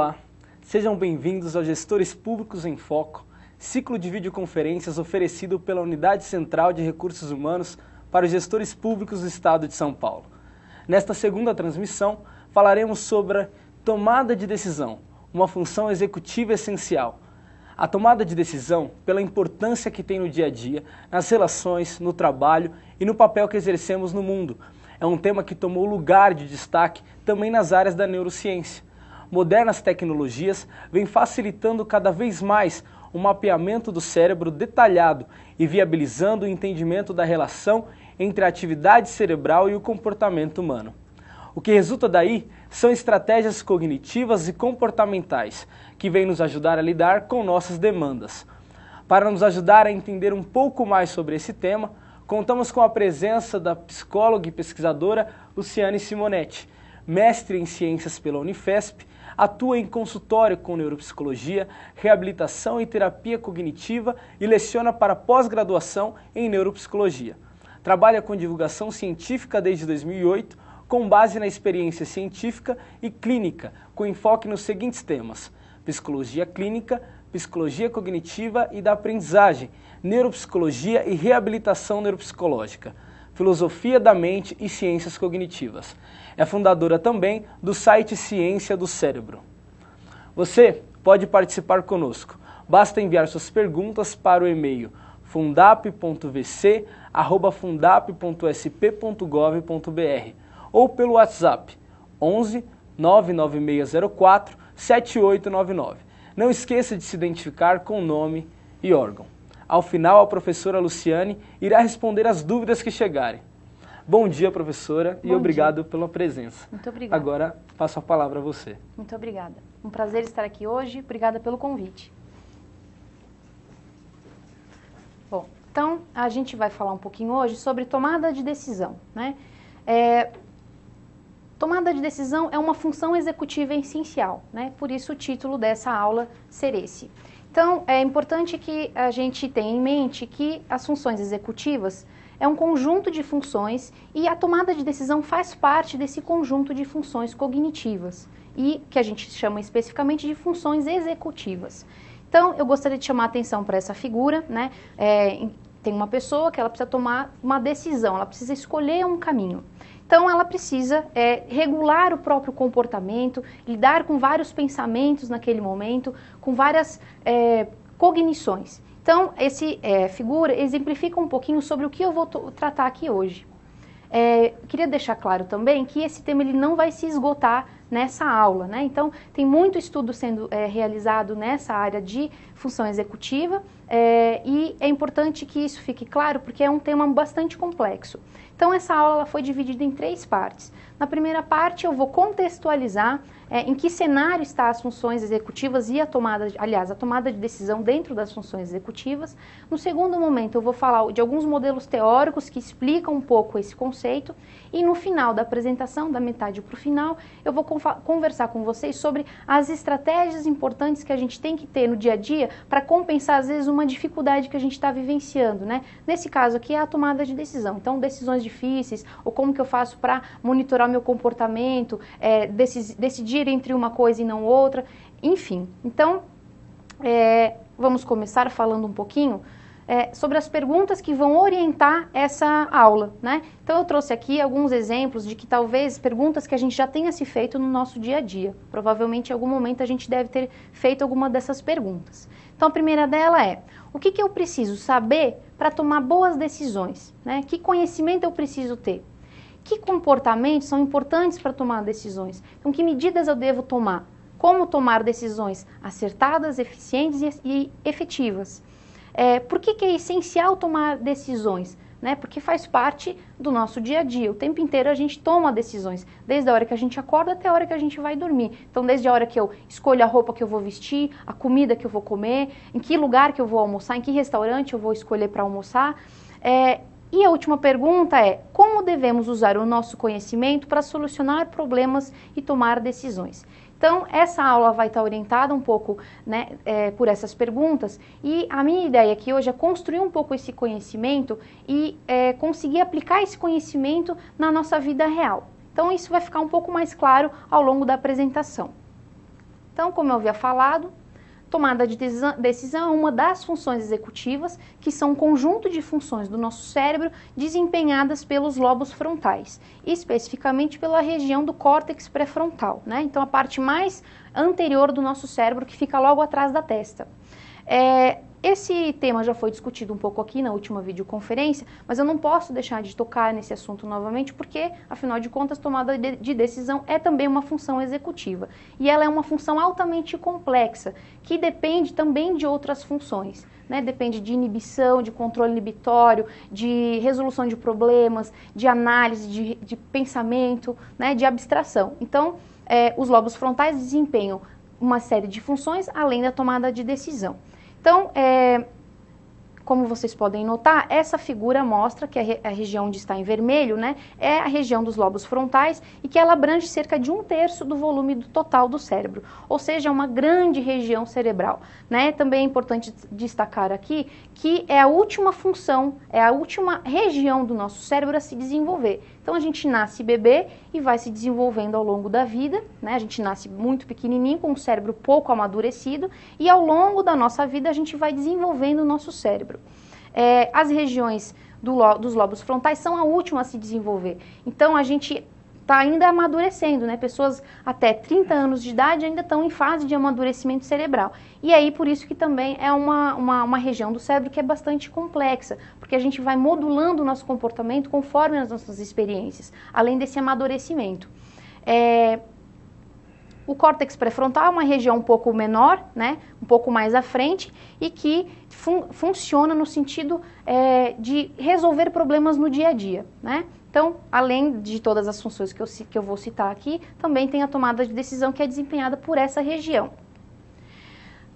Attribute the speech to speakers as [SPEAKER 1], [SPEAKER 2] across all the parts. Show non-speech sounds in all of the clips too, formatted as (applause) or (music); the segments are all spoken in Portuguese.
[SPEAKER 1] Olá, sejam bem-vindos ao Gestores Públicos em Foco, ciclo de videoconferências oferecido pela Unidade Central de Recursos Humanos para os gestores públicos do Estado de São Paulo. Nesta segunda transmissão, falaremos sobre a tomada de decisão, uma função executiva essencial. A tomada de decisão, pela importância que tem no dia a dia, nas relações, no trabalho e no papel que exercemos no mundo, é um tema que tomou lugar de destaque também nas áreas da neurociência modernas tecnologias vêm facilitando cada vez mais o mapeamento do cérebro detalhado e viabilizando o entendimento da relação entre a atividade cerebral e o comportamento humano. O que resulta daí são estratégias cognitivas e comportamentais que vêm nos ajudar a lidar com nossas demandas. Para nos ajudar a entender um pouco mais sobre esse tema, contamos com a presença da psicóloga e pesquisadora Luciane Simonetti, mestre em Ciências pela Unifesp atua em consultório com neuropsicologia, reabilitação e terapia cognitiva e leciona para pós-graduação em neuropsicologia. Trabalha com divulgação científica desde 2008, com base na experiência científica e clínica, com enfoque nos seguintes temas: psicologia clínica, psicologia cognitiva e da aprendizagem, neuropsicologia e reabilitação neuropsicológica. Filosofia da Mente e Ciências Cognitivas. É fundadora também do site Ciência do Cérebro. Você pode participar conosco. Basta enviar suas perguntas para o e-mail fundap.vc@fundap.sp.gov.br ou pelo WhatsApp 11 99604 7899. Não esqueça de se identificar com nome e órgão. Ao final, a professora Luciane irá responder as dúvidas que chegarem. Bom dia, professora, Bom e obrigado dia. pela presença. Muito obrigada. Agora passo a palavra a você.
[SPEAKER 2] Muito obrigada. Um prazer estar aqui hoje. Obrigada pelo convite. Bom, então a gente vai falar um pouquinho hoje sobre tomada de decisão, né? É, tomada de decisão é uma função executiva essencial, né? Por isso o título dessa aula ser esse. Então, é importante que a gente tenha em mente que as funções executivas é um conjunto de funções e a tomada de decisão faz parte desse conjunto de funções cognitivas e que a gente chama especificamente de funções executivas. Então, eu gostaria de chamar a atenção para essa figura, né? É, tem uma pessoa que ela precisa tomar uma decisão, ela precisa escolher um caminho. Então ela precisa é, regular o próprio comportamento, lidar com vários pensamentos naquele momento, com várias é, cognições. Então esse é, figura exemplifica um pouquinho sobre o que eu vou tratar aqui hoje. É, queria deixar claro também que esse tema ele não vai se esgotar nessa aula, né? Então tem muito estudo sendo é, realizado nessa área de função executiva é, e é importante que isso fique claro porque é um tema bastante complexo. Então essa aula foi dividida em três partes. Na primeira parte, eu vou contextualizar é, em que cenário está as funções executivas e a tomada, de, aliás, a tomada de decisão dentro das funções executivas. No segundo momento, eu vou falar de alguns modelos teóricos que explicam um pouco esse conceito. E no final da apresentação, da metade para o final, eu vou conversar com vocês sobre as estratégias importantes que a gente tem que ter no dia a dia para compensar, às vezes, uma dificuldade que a gente está vivenciando, né? Nesse caso aqui é a tomada de decisão. Então, decisões difíceis, ou como que eu faço para monitorar meu comportamento, é, decidir entre uma coisa e não outra, enfim. Então, é, vamos começar falando um pouquinho é, sobre as perguntas que vão orientar essa aula, né? Então eu trouxe aqui alguns exemplos de que talvez perguntas que a gente já tenha se feito no nosso dia a dia. Provavelmente em algum momento a gente deve ter feito alguma dessas perguntas. Então a primeira dela é: o que, que eu preciso saber para tomar boas decisões? Né? Que conhecimento eu preciso ter? que comportamentos são importantes para tomar decisões. Então, que medidas eu devo tomar? Como tomar decisões acertadas, eficientes e efetivas? É, por que, que é essencial tomar decisões? Né? Porque faz parte do nosso dia a dia. O tempo inteiro a gente toma decisões, desde a hora que a gente acorda até a hora que a gente vai dormir. Então, desde a hora que eu escolho a roupa que eu vou vestir, a comida que eu vou comer, em que lugar que eu vou almoçar, em que restaurante eu vou escolher para almoçar. É, e a última pergunta é: como devemos usar o nosso conhecimento para solucionar problemas e tomar decisões? Então, essa aula vai estar orientada um pouco né, é, por essas perguntas e a minha ideia aqui hoje é construir um pouco esse conhecimento e é, conseguir aplicar esse conhecimento na nossa vida real. Então, isso vai ficar um pouco mais claro ao longo da apresentação. Então, como eu havia falado, Tomada de decisão é uma das funções executivas, que são um conjunto de funções do nosso cérebro desempenhadas pelos lobos frontais, especificamente pela região do córtex pré-frontal, né? Então, a parte mais anterior do nosso cérebro que fica logo atrás da testa. É, esse tema já foi discutido um pouco aqui na última videoconferência, mas eu não posso deixar de tocar nesse assunto novamente, porque, afinal de contas, tomada de decisão é também uma função executiva. E ela é uma função altamente complexa, que depende também de outras funções. Né? Depende de inibição, de controle inibitório, de resolução de problemas, de análise, de, de pensamento, né? de abstração. Então, eh, os lobos frontais desempenham uma série de funções além da tomada de decisão. Então, é, como vocês podem notar, essa figura mostra que a, re a, região onde está em vermelho né, é a região dos lobos frontais e que ela abrange cerca de um terço do volume do total do cérebro, ou seja, uma grande região cerebral. Né? Também é importante destacar aqui que é a última função, é a última região do nosso cérebro a se desenvolver. Então a gente nasce bebê e vai se desenvolvendo ao longo da vida, né? A gente nasce muito pequenininho, com o cérebro pouco amadurecido e ao longo da nossa vida a gente vai desenvolvendo o nosso cérebro. É, as regiões do, dos lobos frontais são a última a se desenvolver. Então a gente está ainda amadurecendo, né? Pessoas até 30 anos de idade ainda estão em fase de amadurecimento cerebral. E aí, por isso que também é uma, uma, uma região do cérebro que é bastante complexa, porque a gente vai modulando o nosso comportamento conforme as nossas experiências, além desse amadurecimento. É, o córtex pré-frontal é uma região um pouco menor, né, um pouco mais à frente, e que fun funciona no sentido é, de resolver problemas no dia a dia. Né? Então, além de todas as funções que eu, que eu vou citar aqui, também tem a tomada de decisão que é desempenhada por essa região.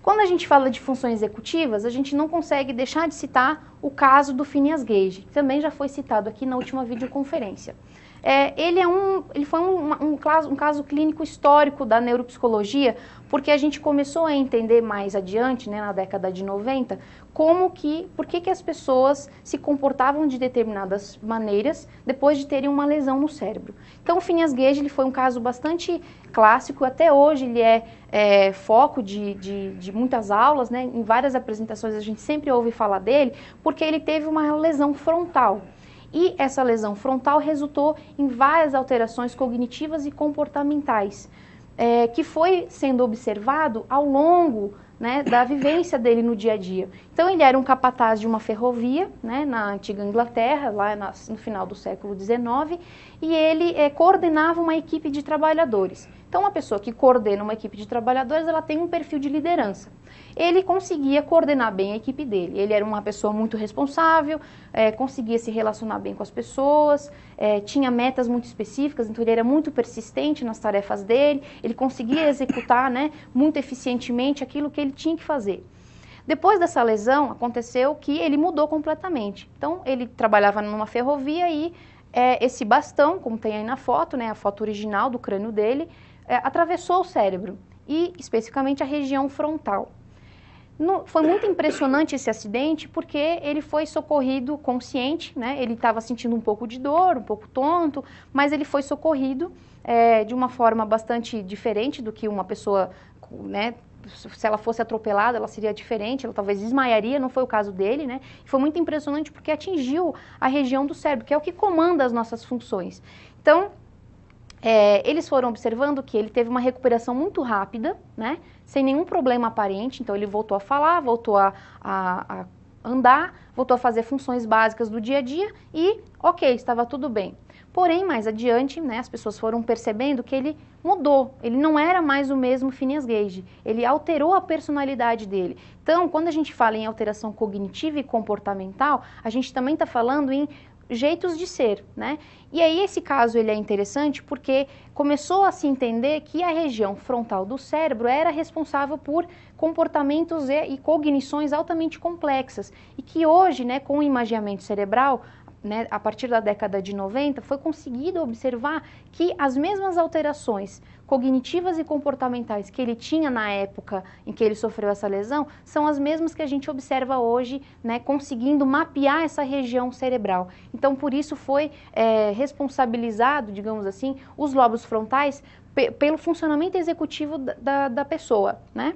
[SPEAKER 2] Quando a gente fala de funções executivas, a gente não consegue deixar de citar o caso do Phineas Gage, que também já foi citado aqui na última videoconferência é, ele, é um, ele foi um, um, caso, um caso clínico histórico da neuropsicologia, porque a gente começou a entender mais adiante, né, na década de 90, como que, por que, que as pessoas se comportavam de determinadas maneiras depois de terem uma lesão no cérebro. Então, o Phineas Gage ele foi um caso bastante clássico, até hoje ele é, é foco de, de, de, muitas aulas, né, em várias apresentações a gente sempre ouve falar dele, porque ele teve uma lesão frontal. E essa lesão frontal resultou em várias alterações cognitivas e comportamentais, é, que foi sendo observado ao longo né, da vivência dele no dia a dia. Então ele era um capataz de uma ferrovia né, na antiga Inglaterra, lá no final do século XIX, e ele é, coordenava uma equipe de trabalhadores. Então uma pessoa que coordena uma equipe de trabalhadores, ela tem um perfil de liderança ele conseguia coordenar bem a equipe dele. Ele era uma pessoa muito responsável, é, conseguia se relacionar bem com as pessoas, é, tinha metas muito específicas, então ele era muito persistente nas tarefas dele, ele conseguia executar né, muito eficientemente aquilo que ele tinha que fazer. Depois dessa lesão, aconteceu que ele mudou completamente. Então, ele trabalhava numa ferrovia e é, esse bastão, como tem aí na foto, né, a foto original do crânio dele, atravessou o cérebro e especificamente a região frontal. No, foi muito impressionante esse acidente porque ele foi socorrido consciente, né? Ele estava sentindo um pouco de dor, um pouco tonto, mas ele foi socorrido é, de uma forma bastante diferente do que uma pessoa, né? Se ela fosse atropelada, ela seria diferente, ela talvez desmaiaria, não foi o caso dele, né? Foi muito impressionante porque atingiu a região do cérebro, que é o que comanda as nossas funções. Então, é, eles foram observando que ele teve uma recuperação muito rápida, né, sem nenhum problema aparente, então ele voltou a falar, voltou a, a, a andar, voltou a fazer funções básicas do dia a dia e, ok, estava tudo bem. Porém, mais adiante, né, as pessoas foram percebendo que ele mudou, ele não era mais o mesmo Phineas Gage, ele alterou a personalidade dele. Então, quando a gente fala em alteração cognitiva e comportamental, a gente também está falando em jeitos de ser, né? E aí esse caso ele é interessante porque começou a se entender que a região frontal do cérebro era responsável por comportamentos e, cognições altamente complexas e que hoje, né, com o imageamento cerebral, né, a partir da década de 90, foi conseguido observar que as mesmas alterações cognitivas e comportamentais que ele tinha na época em que ele sofreu essa lesão são as mesmas que a gente observa hoje, né, conseguindo mapear essa região cerebral. Então, por isso foi é, responsabilizado, digamos assim, os lobos frontais pelo funcionamento executivo da, da, pessoa, né?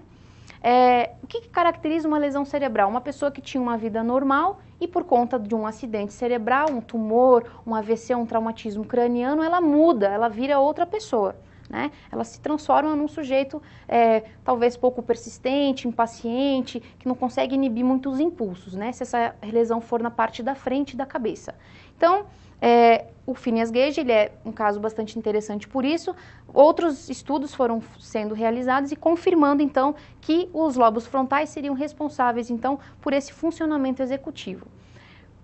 [SPEAKER 2] É, o que, que, caracteriza uma lesão cerebral? Uma pessoa que tinha uma vida normal e por conta de um acidente cerebral, um tumor, um AVC, um traumatismo craniano, ela muda, ela vira outra pessoa. Né? Elas se transformam num sujeito é, talvez pouco persistente, impaciente, que não consegue inibir muitos impulsos, né? se essa lesão for na parte da frente da cabeça. Então, é, o Phineas Gage ele é um caso bastante interessante por isso. Outros estudos foram sendo realizados e confirmando então que os lobos frontais seriam responsáveis então por esse funcionamento executivo.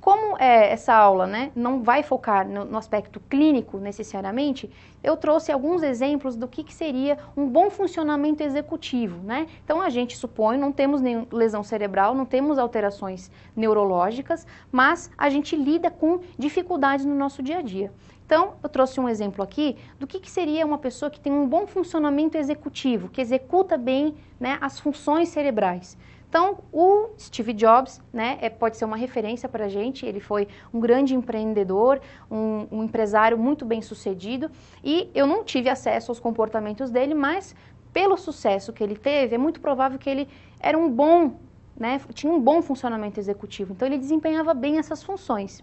[SPEAKER 2] Como é, essa aula né, não vai focar no, no, aspecto clínico necessariamente, eu trouxe alguns exemplos do que, que seria um bom funcionamento executivo. Né? Então a gente supõe, não temos nenhuma lesão cerebral, não temos alterações neurológicas, mas a gente lida com dificuldades no nosso dia a dia. Então, eu trouxe um exemplo aqui do que, que, seria uma pessoa que tem um bom funcionamento executivo, que executa bem né, as funções cerebrais. Então, o Steve Jobs né, é, pode ser uma referência para a gente, ele foi um grande empreendedor, um, um empresário muito bem sucedido e eu não tive acesso aos comportamentos dele, mas pelo sucesso que ele teve, é muito provável que ele era um bom, né, tinha um bom funcionamento executivo, então ele desempenhava bem essas funções.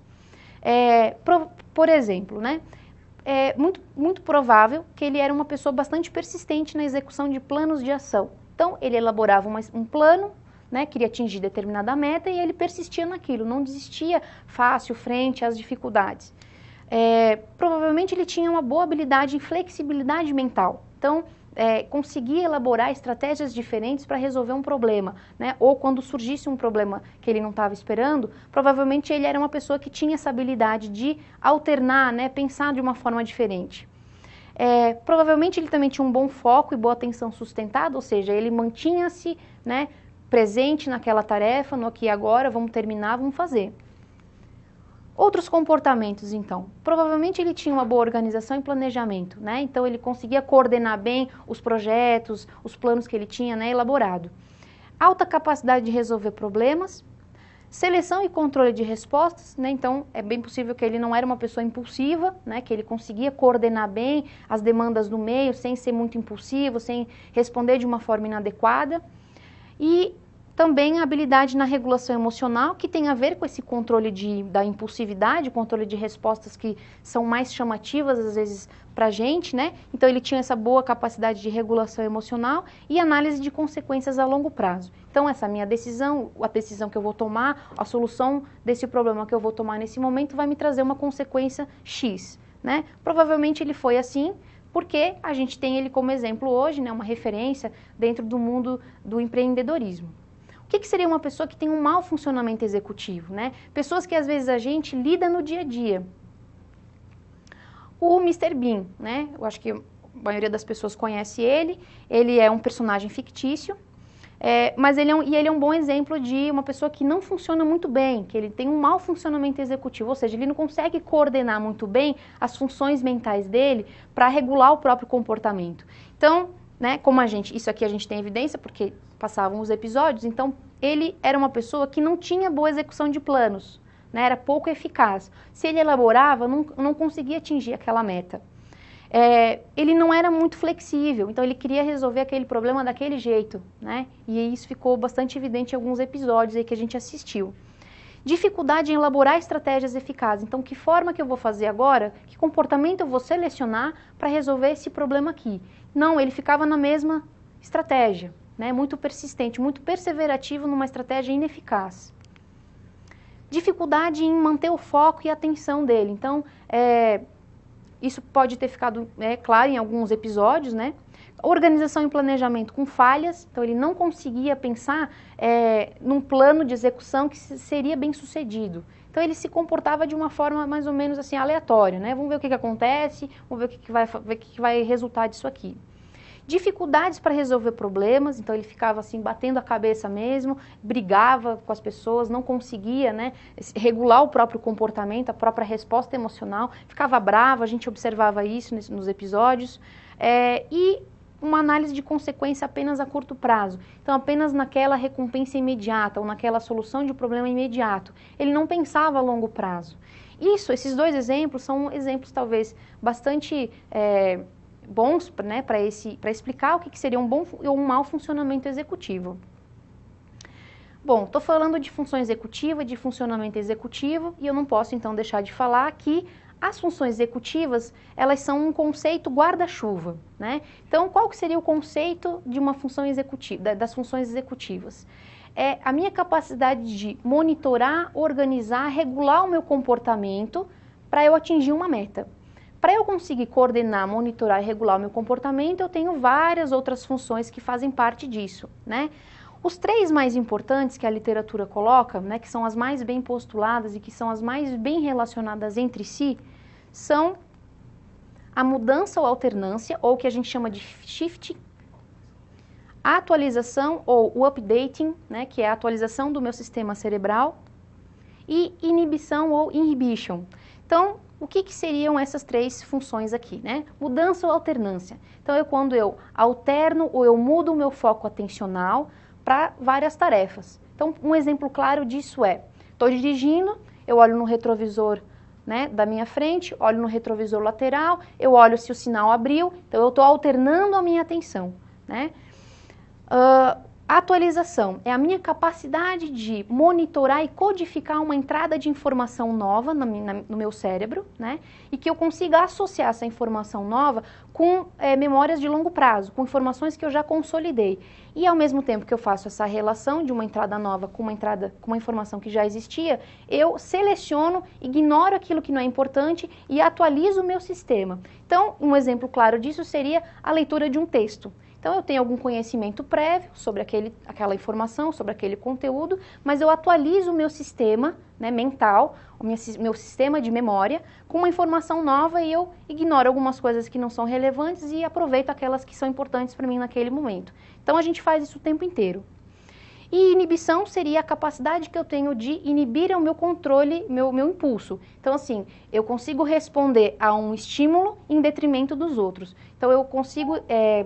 [SPEAKER 2] É, por, por exemplo, né, é muito, muito provável que ele era uma pessoa bastante persistente na execução de planos de ação. Então, ele elaborava uma, um plano, né, queria atingir determinada meta e ele persistia naquilo, não desistia fácil frente às dificuldades. É, provavelmente ele tinha uma boa habilidade em flexibilidade mental. Então, é, conseguia elaborar estratégias diferentes para resolver um problema, né? Ou quando surgisse um problema que ele não estava esperando, provavelmente ele era uma pessoa que tinha essa habilidade de alternar, né? Pensar de uma forma diferente. É, provavelmente ele também tinha um bom foco e boa atenção sustentada, ou seja, ele mantinha-se, né? presente naquela tarefa, no aqui e agora, vamos terminar, vamos fazer. Outros comportamentos, então. Provavelmente ele tinha uma boa organização e planejamento, né? Então ele conseguia coordenar bem os projetos, os planos que ele tinha né, elaborado. Alta capacidade de resolver problemas, seleção e controle de respostas, né? Então é bem possível que ele não era uma pessoa impulsiva, né? Que ele conseguia coordenar bem as demandas do meio sem ser muito impulsivo, sem responder de uma forma inadequada e também a habilidade na regulação emocional, que tem a ver com esse controle de, da impulsividade, controle de respostas que são mais chamativas às vezes para a gente, né? Então ele tinha essa boa capacidade de regulação emocional e análise de consequências a longo prazo. Então essa minha decisão, a decisão que eu vou tomar, a solução desse problema que eu vou tomar nesse momento vai me trazer uma consequência X, né? Provavelmente ele foi assim porque a gente tem ele como exemplo hoje, né, uma referência dentro do mundo do empreendedorismo. O que, que seria uma pessoa que tem um mau funcionamento executivo? Né? Pessoas que às vezes a gente lida no dia a dia. O Mr. Bean, né? eu acho que a maioria das pessoas conhece ele, ele é um personagem fictício, é, mas ele é, um, e ele é um bom exemplo de uma pessoa que não funciona muito bem, que ele tem um mau funcionamento executivo, ou seja, ele não consegue coordenar muito bem as funções mentais dele para regular o próprio comportamento. Então, né, como a gente, isso aqui a gente tem evidência porque passavam os episódios, então ele era uma pessoa que não tinha boa execução de planos, né, era pouco eficaz. Se ele elaborava, não, não conseguia atingir aquela meta é, ele não era muito flexível, então ele queria resolver aquele problema daquele jeito, né? E isso ficou bastante evidente em alguns episódios aí que a gente assistiu. Dificuldade em elaborar estratégias eficazes. Então, que forma que eu vou fazer agora? Que comportamento eu vou selecionar para resolver esse problema aqui? Não, ele ficava na mesma estratégia, né? Muito persistente, muito perseverativo numa estratégia ineficaz. Dificuldade em manter o foco e a atenção dele. Então, é, isso pode ter ficado é, claro em alguns episódios, né? Organização e planejamento com falhas, então ele não conseguia pensar é, num plano de execução que seria bem sucedido. Então ele se comportava de uma forma mais ou menos assim aleatória, né? Vamos ver o que, que acontece, vamos ver o que, que vai, o que, que vai resultar disso aqui dificuldades para resolver problemas, então ele ficava assim batendo a cabeça mesmo, brigava com as pessoas, não conseguia né, regular o próprio comportamento, a própria resposta emocional, ficava bravo, a gente observava isso nos episódios. É, e uma análise de consequência apenas a curto prazo. Então, apenas naquela recompensa imediata ou naquela solução de problema imediato. Ele não pensava a longo prazo. Isso, esses dois exemplos são exemplos talvez bastante é, bons né, para explicar o que, que, seria um bom ou um mau funcionamento executivo. Bom, estou falando de função executiva, de funcionamento executivo, e eu não posso então deixar de falar que as funções executivas, elas são um conceito guarda-chuva, né? Então, qual que seria o conceito de uma função executiva, das funções executivas? É a minha capacidade de monitorar, organizar, regular o meu comportamento para eu atingir uma meta. Para eu conseguir coordenar, monitorar e regular o meu comportamento, eu tenho várias outras funções que fazem parte disso, né? Os três mais importantes que a literatura coloca, né, que são as mais bem postuladas e que são as mais bem relacionadas entre si, são a mudança ou alternância, ou o que a gente chama de shift, a atualização ou o updating, né, que é a atualização do meu sistema cerebral, e inibição ou inhibition. Então, o que, que seriam essas três funções aqui, né? Mudança ou alternância. Então, eu, quando eu alterno ou eu mudo o meu foco atencional para várias tarefas. Então, um exemplo claro disso é, estou dirigindo, eu olho no retrovisor né, da minha frente, olho no retrovisor lateral, eu olho se o sinal abriu, então eu estou alternando a minha atenção. Né? Atualização é a minha capacidade de monitorar e codificar uma entrada de informação nova no, no meu cérebro, né? E que eu consiga associar essa informação nova com é, memórias de longo prazo, com informações que eu já consolidei. E ao mesmo tempo que eu faço essa relação de uma entrada nova com uma entrada com uma informação que já existia, eu seleciono, ignoro aquilo que não é importante e atualizo o meu sistema. Então, um exemplo claro disso seria a leitura de um texto. Então eu tenho algum conhecimento prévio sobre aquele, aquela informação, sobre aquele conteúdo, mas eu atualizo o meu sistema né, mental, o meu sistema de memória, com uma informação nova e eu ignoro algumas coisas que não são relevantes e aproveito aquelas que são importantes para mim naquele momento. Então a gente faz isso o tempo inteiro. E inibição seria a capacidade que eu tenho de inibir o meu controle, meu, meu impulso. Então, assim, eu consigo responder a um estímulo em detrimento dos outros. Então, eu consigo é,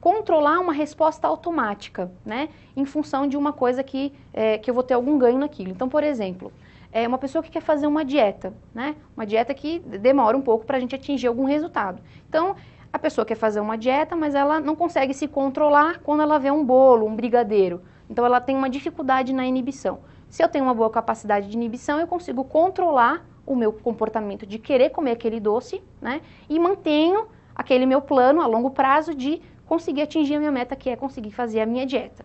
[SPEAKER 2] controlar uma resposta automática, né? Em função de uma coisa que, é, que eu vou ter algum ganho naquilo. Então, por exemplo, é uma pessoa que quer fazer uma dieta, né? Uma dieta que demora um pouco para a gente atingir algum resultado. Então, a pessoa quer fazer uma dieta, mas ela não consegue se controlar quando ela vê um bolo, um brigadeiro. Então, ela tem uma dificuldade na inibição. Se eu tenho uma boa capacidade de inibição, eu consigo controlar o meu comportamento de querer comer aquele doce, né? E mantenho aquele meu plano a longo prazo de conseguir atingir a minha meta, que é conseguir fazer a minha dieta.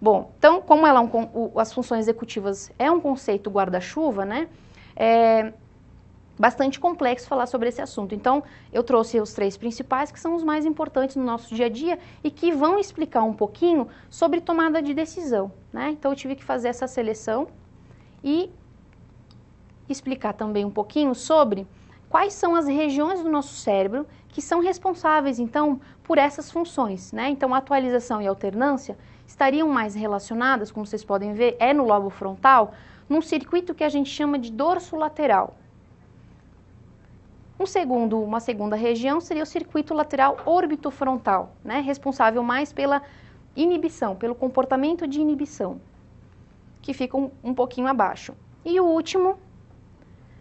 [SPEAKER 2] Bom, então, como ela é um, o, as funções executivas é um conceito guarda-chuva, né? É bastante complexo falar sobre esse assunto. Então, eu trouxe os três principais, que são os mais importantes no nosso dia a dia e que vão explicar um pouquinho sobre tomada de decisão, né? Então, eu tive que fazer essa seleção e explicar também um pouquinho sobre quais são as regiões do nosso cérebro que são responsáveis, então, por essas funções. Né? Então, atualização e alternância estariam mais relacionadas, como vocês podem ver, é no lobo frontal, num circuito que a gente chama de dorso lateral. Um segundo, uma segunda região seria o circuito lateral orbitofrontal, né? responsável mais pela inibição, pelo comportamento de inibição, que fica um, um pouquinho abaixo. E o último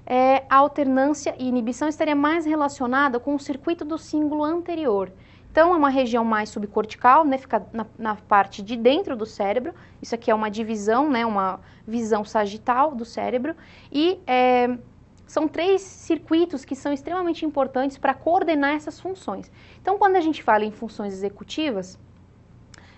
[SPEAKER 2] é, a alternância e inibição estaria mais relacionada com o circuito do cíngulo anterior. Então, é uma região mais subcortical, né, fica na, na, parte de dentro do cérebro. Isso aqui é uma divisão, né, uma visão sagital do cérebro. E é, são três circuitos que são extremamente importantes para coordenar essas funções. Então, quando a gente fala em funções executivas,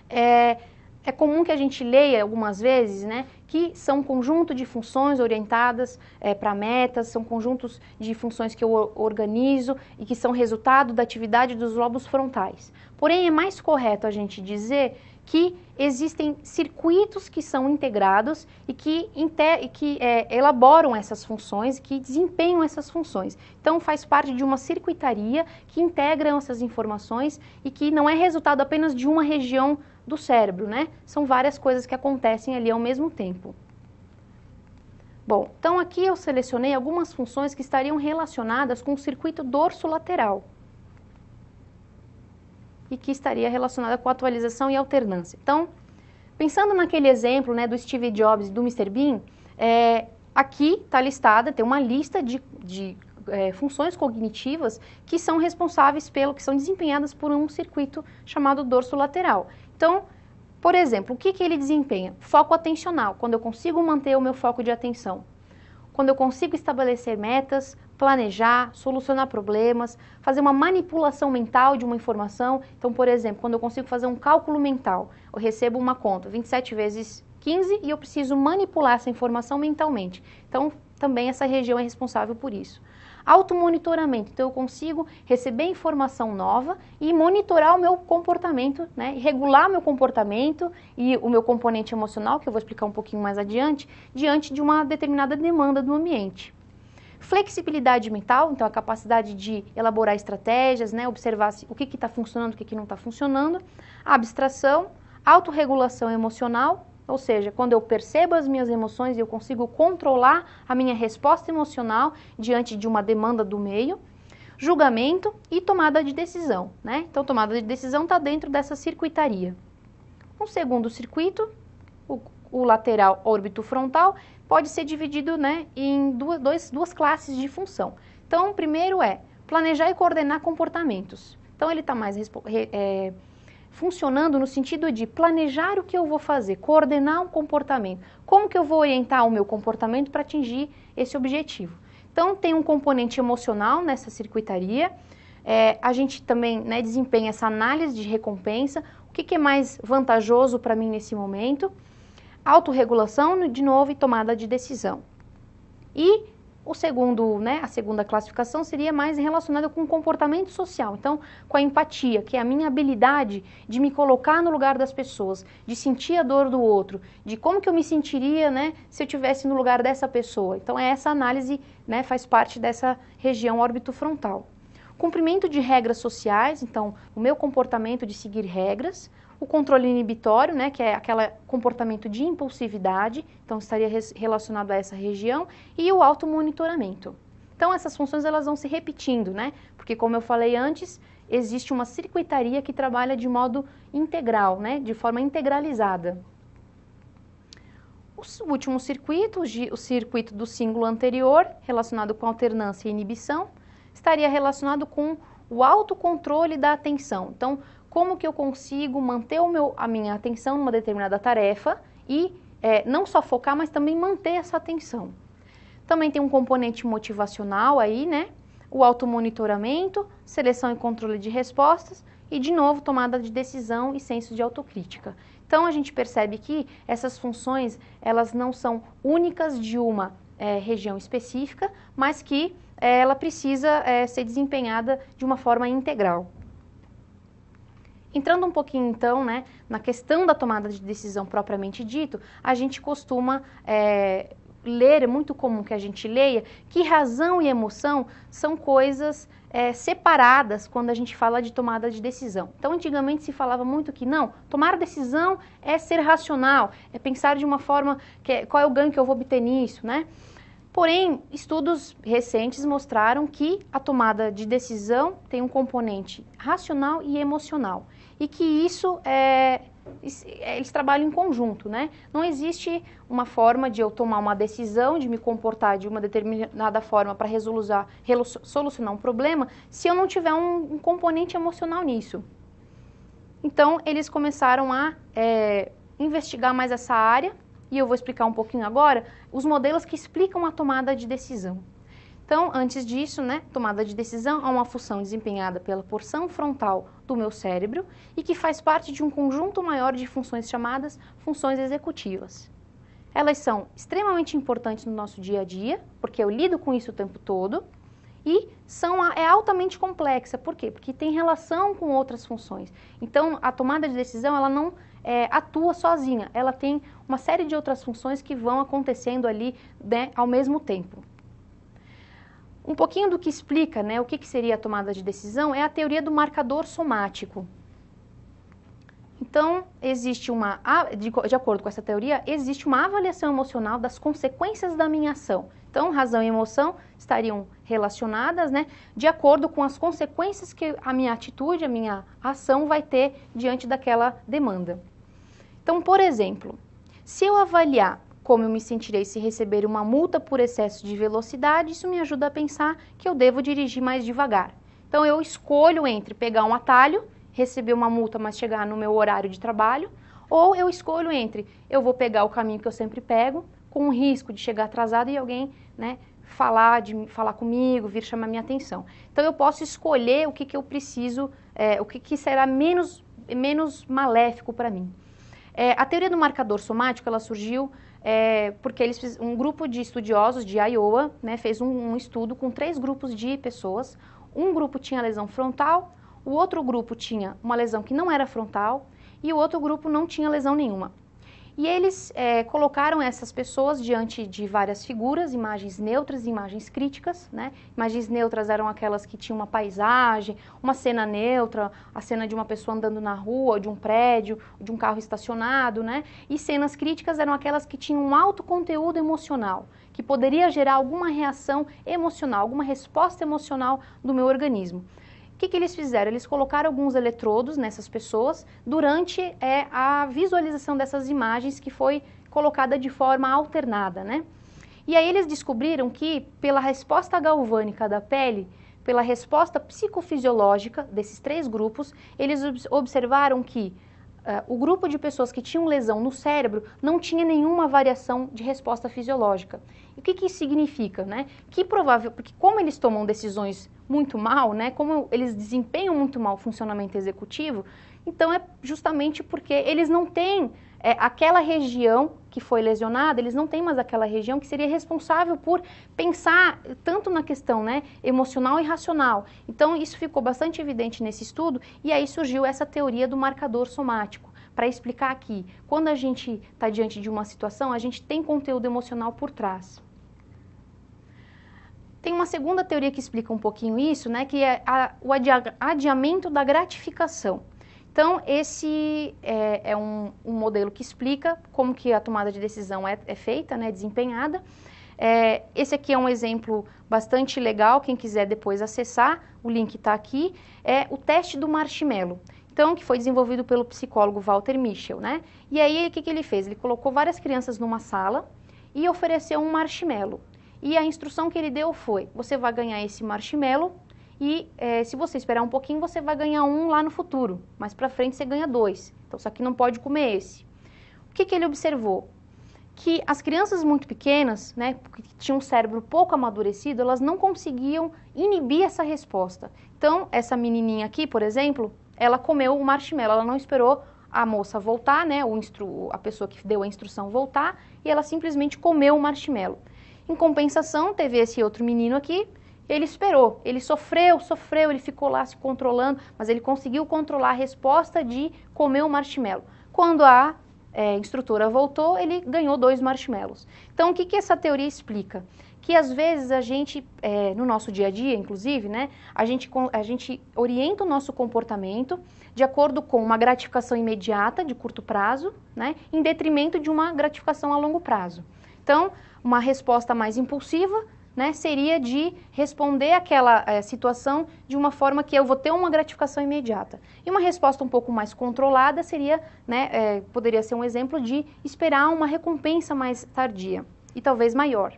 [SPEAKER 2] é, é comum que a gente leia algumas vezes, né, que são um conjunto de funções orientadas é, para metas, são conjuntos de funções que eu organizo e que são resultado da atividade dos lobos frontais. Porém, é mais correto a gente dizer que existem circuitos que são integrados e que, e que é, elaboram essas funções, que desempenham essas funções. Então, faz parte de uma circuitaria que integram essas informações e que não é resultado apenas de uma região do cérebro, né? São várias coisas que acontecem ali ao mesmo tempo. Bom, então aqui eu selecionei algumas funções que estariam relacionadas com o circuito dorso-lateral e que estaria relacionada com atualização e alternância. Então, pensando naquele exemplo né, do Steve Jobs e do Mr. Bean, é, aqui está listada, tem uma lista de, de é, funções cognitivas que são responsáveis pelo, que são desempenhadas por um circuito chamado dorso lateral. Então, por exemplo, o que, que ele desempenha? Foco atencional, quando eu consigo manter o meu foco de atenção. Quando eu consigo estabelecer metas, planejar, solucionar problemas, fazer uma manipulação mental de uma informação. Então, por exemplo, quando eu consigo fazer um cálculo mental, eu recebo uma conta 27 vezes 15 e eu preciso manipular essa informação mentalmente. Então, também essa região é responsável por isso. Automonitoramento, então eu consigo receber informação nova e monitorar o meu comportamento, né? regular meu comportamento e o meu componente emocional, que eu vou explicar um pouquinho mais adiante, diante de uma determinada demanda do ambiente. Flexibilidade mental, então a capacidade de elaborar estratégias, né? observar o que está funcionando, o que, que não está funcionando. Abstração, autorregulação emocional ou seja, quando eu percebo as minhas emoções, e eu consigo controlar a minha resposta emocional diante de uma demanda do meio. Julgamento e tomada de decisão, né? Então, tomada de decisão está dentro dessa circuitaria. Um segundo circuito, o, o lateral órbito frontal, pode ser dividido né, em duas, dois, duas classes de função. Então, o primeiro é planejar e coordenar comportamentos. Então, ele está mais é, funcionando no sentido de planejar o que eu vou fazer, coordenar um comportamento. Como que eu vou orientar o meu comportamento para atingir esse objetivo? Então, tem um componente emocional nessa circuitaria. É, a gente também né, desempenha essa análise de recompensa. O que, que é mais vantajoso para mim nesse momento? Autorregulação, de novo, e tomada de decisão. E o segundo, né, a segunda classificação seria mais relacionada com o comportamento social, então com a empatia, que é a minha habilidade de me colocar no lugar das pessoas, de sentir a dor do outro, de como que eu me sentiria, né, se eu tivesse no lugar dessa pessoa. Então é essa análise, né, faz parte dessa região frontal Cumprimento de regras sociais, então o meu comportamento de seguir regras, o controle inibitório, né, que é aquele comportamento de impulsividade, então estaria relacionado a essa região, e o automonitoramento. Então essas funções elas vão se repetindo, né? Porque como eu falei antes, existe uma circuitaria que trabalha de modo integral, né? De forma integralizada. O último circuito, o circuito do símbolo anterior, relacionado com alternância e inibição, estaria relacionado com o autocontrole da atenção. Então, como que eu consigo manter o meu, a minha atenção numa determinada tarefa e é, não só focar, mas também manter essa atenção. Também tem um componente motivacional aí, né? O automonitoramento, seleção e controle de respostas e, de novo, tomada de decisão e senso de autocrítica. Então, a gente percebe que essas funções, elas não são únicas de uma é, região específica, mas que é, ela precisa é, ser desempenhada de uma forma integral. Entrando um pouquinho então né, na questão da tomada de decisão propriamente dito, a gente costuma é, ler, é muito comum que a gente leia, que razão e emoção são coisas é, separadas quando a gente fala de tomada de decisão. Então, antigamente se falava muito que não, tomar decisão é ser racional, é pensar de uma forma que é, qual é o ganho que eu vou obter nisso, né? Porém, estudos recentes mostraram que a tomada de decisão tem um componente racional e emocional e que isso é, é, eles trabalham em conjunto, né? Não existe uma forma de eu tomar uma decisão, de me comportar de uma determinada forma para solucionar um problema, se eu não tiver um, um, componente emocional nisso. Então, eles começaram a é, investigar mais essa área, e eu vou explicar um pouquinho agora, os modelos que explicam a tomada de decisão. Então, antes disso, né, tomada de decisão é uma função desempenhada pela porção frontal do meu cérebro e que faz parte de um conjunto maior de funções chamadas funções executivas. Elas são extremamente importantes no nosso dia a dia, porque eu lido com isso o tempo todo, e são, é altamente complexa. Por quê? Porque tem relação com outras funções. Então, a tomada de decisão ela não é, atua sozinha, ela tem uma série de outras funções que vão acontecendo ali né, ao mesmo tempo. Um pouquinho do que explica né, o que, que seria a tomada de decisão é a teoria do marcador somático. Então, existe uma, de acordo com essa teoria, existe uma avaliação emocional das consequências da minha ação. Então, razão e emoção estariam relacionadas, né, de acordo com as consequências que a minha atitude, a minha ação vai ter diante daquela demanda. Então, por exemplo, se eu avaliar como eu me sentirei se receber uma multa por excesso de velocidade, isso me ajuda a pensar que eu devo dirigir mais devagar. Então eu escolho entre pegar um atalho, receber uma multa, mas chegar no meu horário de trabalho, ou eu escolho entre eu vou pegar o caminho que eu sempre pego, com o risco de chegar atrasado e alguém, né, falar de falar comigo, vir chamar minha atenção. Então eu posso escolher o que, que eu preciso, é, o que, que será menos menos maléfico para mim. É, a teoria do marcador somático ela surgiu é, porque eles um grupo de estudiosos de Iowa né, fez um, um estudo com três grupos de pessoas. Um grupo tinha lesão frontal, o outro grupo tinha uma lesão que não era frontal e o outro grupo não tinha lesão nenhuma. E eles é, colocaram essas pessoas diante de várias figuras, imagens neutras e imagens críticas. Né? Imagens neutras eram aquelas que tinham uma paisagem, uma cena neutra, a cena de uma pessoa andando na rua, de um prédio, de um carro estacionado. Né? E cenas críticas eram aquelas que tinham um alto conteúdo emocional, que poderia gerar alguma reação emocional, alguma resposta emocional do meu organismo que, que eles fizeram? Eles colocaram alguns eletrodos nessas pessoas durante é, a visualização dessas imagens que foi colocada de forma alternada, né? E aí eles descobriram que pela resposta galvânica da pele, pela resposta psicofisiológica desses três grupos, eles ob observaram que uh, o grupo de pessoas que tinham lesão no cérebro não tinha nenhuma variação de resposta fisiológica. E o que, que isso significa, né? Que provável, porque como eles tomam decisões muito mal, né? Como eles desempenham muito mal o funcionamento executivo, então é justamente porque eles não têm é, aquela região que foi lesionada, eles não têm mais aquela região que seria responsável por pensar tanto na questão né, emocional e racional. Então, isso ficou bastante evidente nesse estudo, e aí surgiu essa teoria do marcador somático para explicar que quando a gente está diante de uma situação, a gente tem conteúdo emocional por trás. Tem uma segunda teoria que explica um pouquinho isso, né, que é a, o adiamento da gratificação. Então, esse é, é um, um, modelo que explica como que a tomada de decisão é, é feita, né, desempenhada. É, esse aqui é um exemplo bastante legal, quem quiser depois acessar, o link está aqui, é o teste do marshmallow. Então, que foi desenvolvido pelo psicólogo Walter Michel, né? E aí, o que, que ele fez? Ele colocou várias crianças numa sala e ofereceu um marshmallow. E a instrução que ele deu foi: você vai ganhar esse marshmallow e é, se você esperar um pouquinho, você vai ganhar um lá no futuro. Mais para frente, você ganha dois. Então, só que não pode comer esse. O que, que ele observou? que as crianças muito pequenas, né, que tinham um cérebro pouco amadurecido, elas não conseguiam inibir essa resposta. Então, essa menininha aqui, por exemplo, ela comeu o marshmallow, ela não esperou a moça voltar, né, o instru a pessoa que deu a instrução voltar, e ela simplesmente comeu o marshmallow. Em compensação, teve esse outro menino aqui, ele esperou, ele sofreu, sofreu, ele ficou lá se controlando, mas ele conseguiu controlar a resposta de comer o marshmallow. Quando a é, instrutora voltou, ele ganhou dois marshmallows. Então, o que, que essa teoria explica? que às vezes a gente, é, no nosso dia a dia, inclusive, né, a gente, a gente orienta o nosso comportamento de acordo com uma gratificação imediata de curto prazo, né, em detrimento de uma gratificação a longo prazo. Então, uma resposta mais impulsiva né, seria de responder aquela é, situação de uma forma que eu vou ter uma gratificação imediata. E uma resposta um pouco mais controlada seria, né, é, poderia ser um exemplo de esperar uma recompensa mais tardia e talvez maior.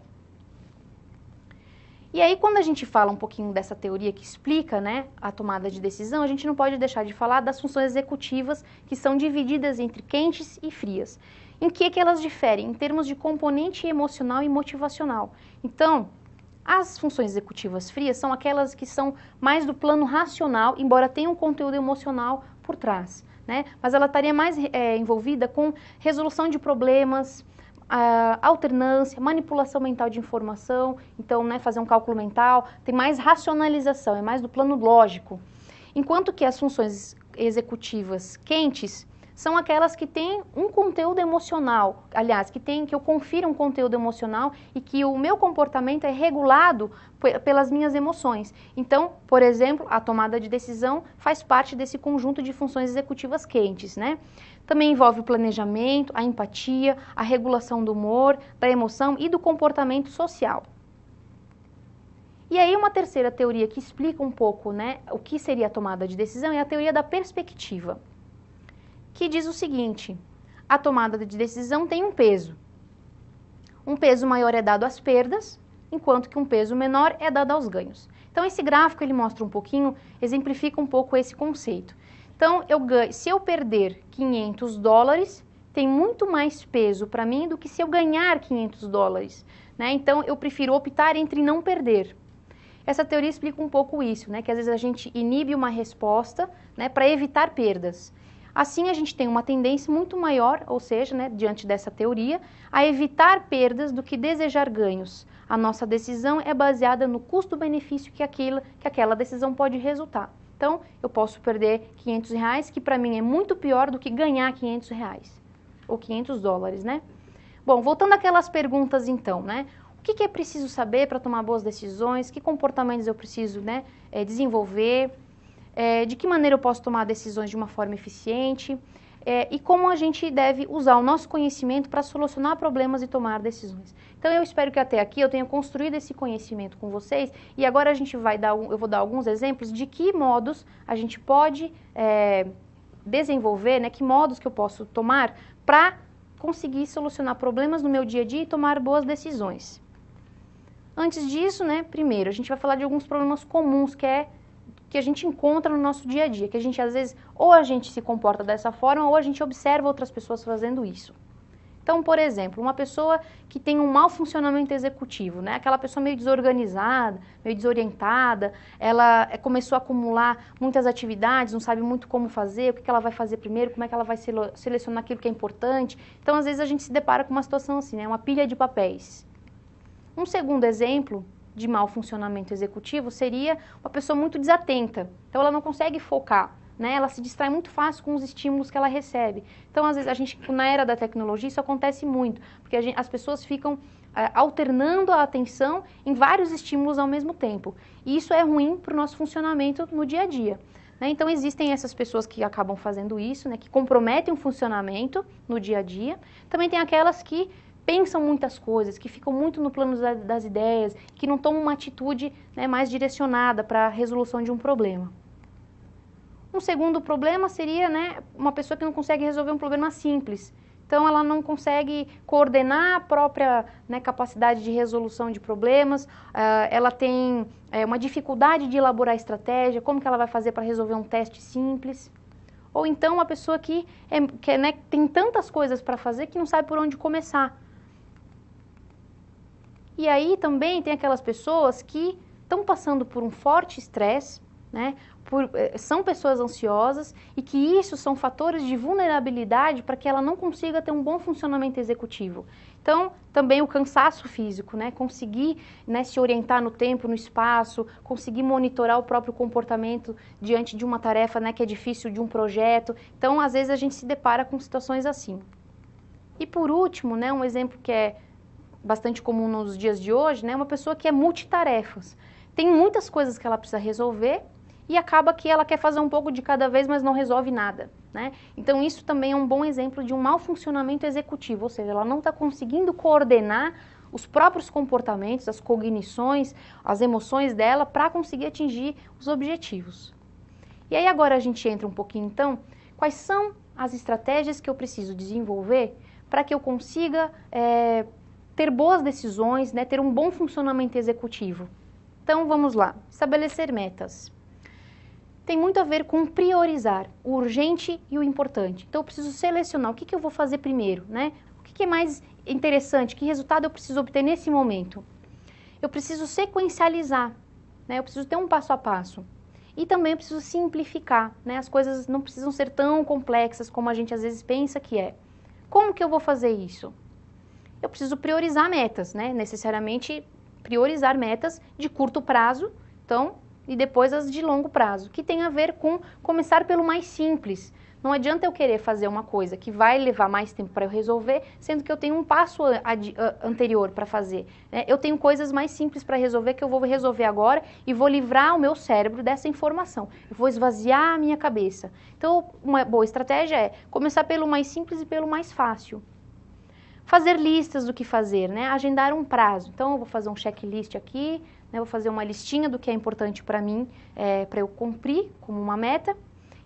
[SPEAKER 2] E aí, quando a gente fala um pouquinho dessa teoria que explica né, a tomada de decisão, a gente não pode deixar de falar das funções executivas que são divididas entre quentes e frias. Em que, que elas diferem? Em termos de componente emocional e motivacional. Então, as funções executivas frias são aquelas que são mais do plano racional, embora tenham um conteúdo emocional por trás. Né? Mas ela estaria mais é, envolvida com resolução de problemas, a alternância, manipulação mental de informação, então né, fazer um cálculo mental, tem mais racionalização, é mais do plano lógico. Enquanto que as funções executivas quentes são aquelas que têm um conteúdo emocional, aliás, que tem que eu confiro um conteúdo emocional e que o meu comportamento é regulado pelas minhas emoções. Então, por exemplo, a tomada de decisão faz parte desse conjunto de funções executivas quentes, né? Também envolve o planejamento, a empatia, a regulação do humor, da emoção e do comportamento social. E aí uma terceira teoria que explica um pouco, né, o que seria a tomada de decisão é a teoria da perspectiva que diz o seguinte: a tomada de decisão tem um peso. Um peso maior é dado às perdas, enquanto que um peso menor é dado aos ganhos. Então esse gráfico ele mostra um pouquinho, exemplifica um pouco esse conceito. Então eu ganho, se eu perder 500 dólares, tem muito mais peso para mim do que se eu ganhar 500 dólares, né? Então eu prefiro optar entre não perder. Essa teoria explica um pouco isso, né? Que às vezes a gente inibe uma resposta, né, para evitar perdas. Assim, a gente tem uma tendência muito maior, ou seja, né, diante dessa teoria, a evitar perdas do que desejar ganhos. A nossa decisão é baseada no custo-benefício que, que aquela decisão pode resultar. Então, eu posso perder 500 reais, que para mim é muito pior do que ganhar 500 reais ou 500 dólares, né? Bom, voltando àquelas perguntas então, né? O que, que é preciso saber para tomar boas decisões? Que comportamentos eu preciso né, eh, desenvolver? é, de que maneira eu posso tomar decisões de uma forma eficiente é, e como a gente deve usar o nosso conhecimento para solucionar problemas e tomar decisões. Então eu espero que até aqui eu tenha construído esse conhecimento com vocês e agora a gente vai dar, eu vou dar alguns exemplos de que modos a gente pode é, desenvolver, né, que modos que eu posso tomar para conseguir solucionar problemas no meu dia a dia e tomar boas decisões. Antes disso, né, primeiro, a gente vai falar de alguns problemas comuns que é que a gente encontra no nosso dia a dia, que a gente às vezes ou a gente se comporta dessa forma ou a gente observa outras pessoas fazendo isso. Então, por exemplo, uma pessoa que tem um mau funcionamento executivo, né? Aquela pessoa meio desorganizada, meio desorientada, ela eh, começou a acumular muitas atividades, não sabe muito como fazer, o que ela vai fazer primeiro, como é que ela vai selecionar aquilo que é importante. Então, às vezes a gente se depara com uma situação assim, né? Uma pilha de papéis. Um segundo exemplo de mau funcionamento executivo seria uma pessoa muito desatenta. Então ela não consegue focar, né? Ela se distrai muito fácil com os estímulos que ela recebe. Então às vezes a gente na era da tecnologia isso acontece muito, porque gente, as pessoas ficam é, alternando a atenção em vários estímulos ao mesmo tempo. E isso é ruim para o nosso funcionamento no dia a dia. Né? Então existem essas pessoas que acabam fazendo isso, né? que comprometem o funcionamento no dia a dia. Também tem aquelas que pensam muitas coisas, que ficam muito no plano da, das ideias, que não tomam uma atitude né, mais direcionada para a resolução de um problema. Um segundo problema seria né, uma pessoa que não consegue resolver um problema simples. Então, ela não consegue coordenar a própria né, capacidade de resolução de problemas, uh, ela tem é, uma dificuldade de elaborar estratégia, como que ela vai fazer para resolver um teste simples. Ou então, uma pessoa que, é, que é, né, tem tantas coisas para fazer que não sabe por onde começar. E aí também tem aquelas pessoas que estão passando por um forte estresse, né? Por, eh, são pessoas ansiosas e que isso são fatores de vulnerabilidade para que ela não consiga ter um bom funcionamento executivo. Então, também o cansaço físico, né? Conseguir né, se orientar no tempo, no espaço, conseguir monitorar o próprio comportamento diante de uma tarefa né, que é difícil, de um projeto. Então, às vezes a gente se depara com situações assim. E por último, né, um exemplo que é bastante comum nos dias de hoje, né? Uma pessoa que é multitarefas. Tem muitas coisas que ela precisa resolver e acaba que ela quer fazer um pouco de cada vez, mas não resolve nada, né? Então isso também é um bom exemplo de um mau funcionamento executivo, ou seja, ela não está conseguindo coordenar os próprios comportamentos, as cognições, as emoções dela para conseguir atingir os objetivos. E aí agora a gente entra um pouquinho então, quais são as estratégias que eu preciso desenvolver para que eu consiga é, ter boas decisões, né, ter um bom funcionamento executivo. Então vamos lá, estabelecer metas. Tem muito a ver com priorizar o urgente e o importante. Então eu preciso selecionar o que, que eu vou fazer primeiro, né? O que, que é mais interessante, que resultado eu preciso obter nesse momento. Eu preciso sequencializar, né? Eu preciso ter um passo a passo. E também eu preciso simplificar, né? As coisas não precisam ser tão complexas como a gente às vezes pensa que é. Como que eu vou fazer isso? eu preciso priorizar metas, né? Necessariamente priorizar metas de curto prazo, então, e depois as de longo prazo, que tem a ver com começar pelo mais simples. Não adianta eu querer fazer uma coisa que vai levar mais tempo para eu resolver, sendo que eu tenho um passo anterior para fazer. Né? Eu tenho coisas mais simples para resolver que eu vou resolver agora e vou livrar o meu cérebro dessa informação. Eu vou esvaziar a minha cabeça. Então, uma boa estratégia é começar pelo mais simples e pelo mais fácil fazer listas do que fazer, né? agendar um prazo. Então, eu vou fazer um checklist aqui, né? vou fazer uma listinha do que é importante para mim, é, para eu cumprir como uma meta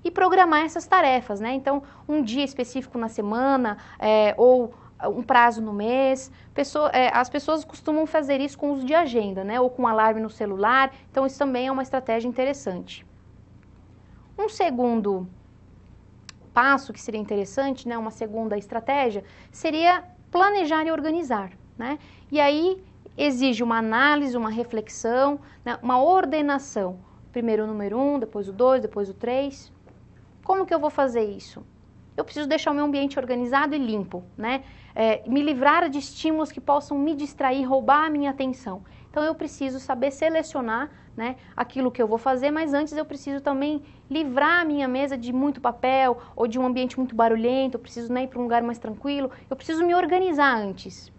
[SPEAKER 2] e programar essas tarefas. Né? Então, um dia específico na semana é, ou é, um prazo no mês. Pessoa, é, as pessoas costumam fazer isso com uso de agenda né? ou com alarme no celular, então, isso também é uma estratégia interessante. Um segundo passo que seria interessante, né, uma segunda estratégia, seria planejar e organizar. Né? E aí exige uma análise, uma reflexão, né? uma ordenação. Primeiro o número 1, um, depois o 2, depois o 3. Como que eu vou fazer isso? Eu preciso deixar o meu ambiente organizado e limpo, né? É, me livrar de estímulos que possam me distrair, roubar a minha atenção. Então eu preciso saber selecionar né, aquilo que eu vou fazer, mas antes eu preciso também livrar a minha mesa de muito papel ou de um ambiente muito barulhento, eu preciso né, ir para um lugar mais tranquilo, eu preciso me organizar antes.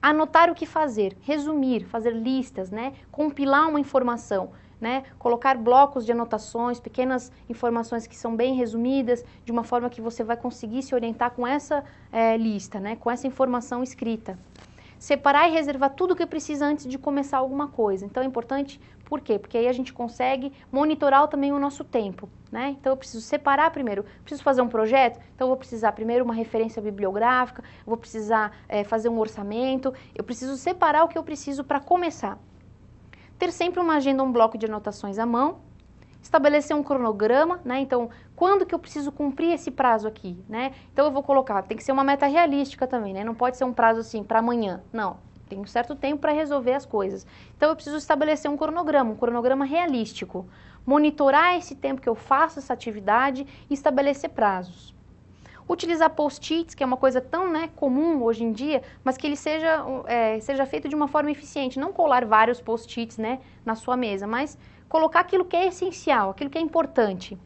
[SPEAKER 2] Anotar o que fazer, resumir, fazer listas, né, compilar uma informação. Né, colocar blocos de anotações, pequenas informações que são bem resumidas, de uma forma que você vai conseguir se orientar com essa é, lista, né, com essa informação escrita. Separar e reservar tudo o que precisa antes de começar alguma coisa. Então é importante por quê? Porque aí a gente consegue monitorar também o nosso tempo, né? Então eu preciso separar primeiro, preciso fazer um projeto, então eu vou precisar primeiro uma referência bibliográfica, vou precisar é, fazer um orçamento, eu preciso separar o que eu preciso para começar. Ter sempre uma agenda, um bloco de anotações à mão, estabelecer um cronograma, né? Então, quando que eu preciso cumprir esse prazo aqui, né? Então eu vou colocar, tem que ser uma meta realística também, né? Não pode ser um prazo assim para amanhã, não tem um certo tempo para resolver as coisas. Então eu preciso estabelecer um cronograma, um cronograma realístico, monitorar esse tempo que eu faço essa atividade e estabelecer prazos. Utilizar post-its, que é uma coisa tão né, comum hoje em dia, mas que ele seja, é, seja feito de uma forma eficiente. Não colar vários post-its né, na sua mesa, mas colocar aquilo que é essencial, aquilo que é importante.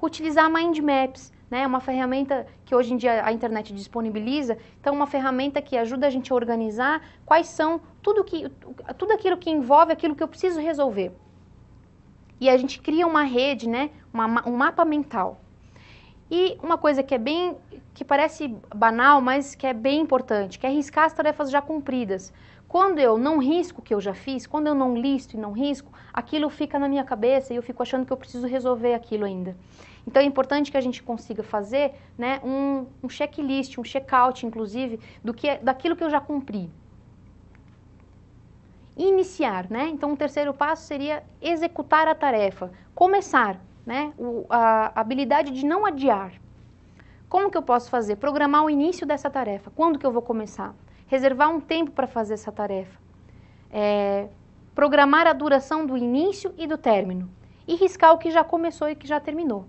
[SPEAKER 2] Utilizar mind maps, né? É uma ferramenta que hoje em dia a internet disponibiliza, então uma ferramenta que ajuda a gente a organizar quais são tudo que tudo aquilo que envolve aquilo que eu preciso resolver. E a gente cria uma rede, né? Uma, um mapa mental. E uma coisa que é bem que parece banal, mas que é bem importante, que é riscar as tarefas já cumpridas. Quando eu não risco o que eu já fiz, quando eu não listo e não risco, aquilo fica na minha cabeça e eu fico achando que eu preciso resolver aquilo ainda. Então é importante que a gente consiga fazer né, um, um checklist, um check-out, inclusive, do que, é, daquilo que eu já cumpri. Iniciar, né? Então o terceiro passo seria executar a tarefa, começar, né? O, a habilidade de não adiar. Como que eu posso fazer? Programar o início dessa tarefa. Quando que eu vou começar? Reservar um tempo para fazer essa tarefa. É, programar a duração do início e do término. E riscar o que já começou e que já terminou.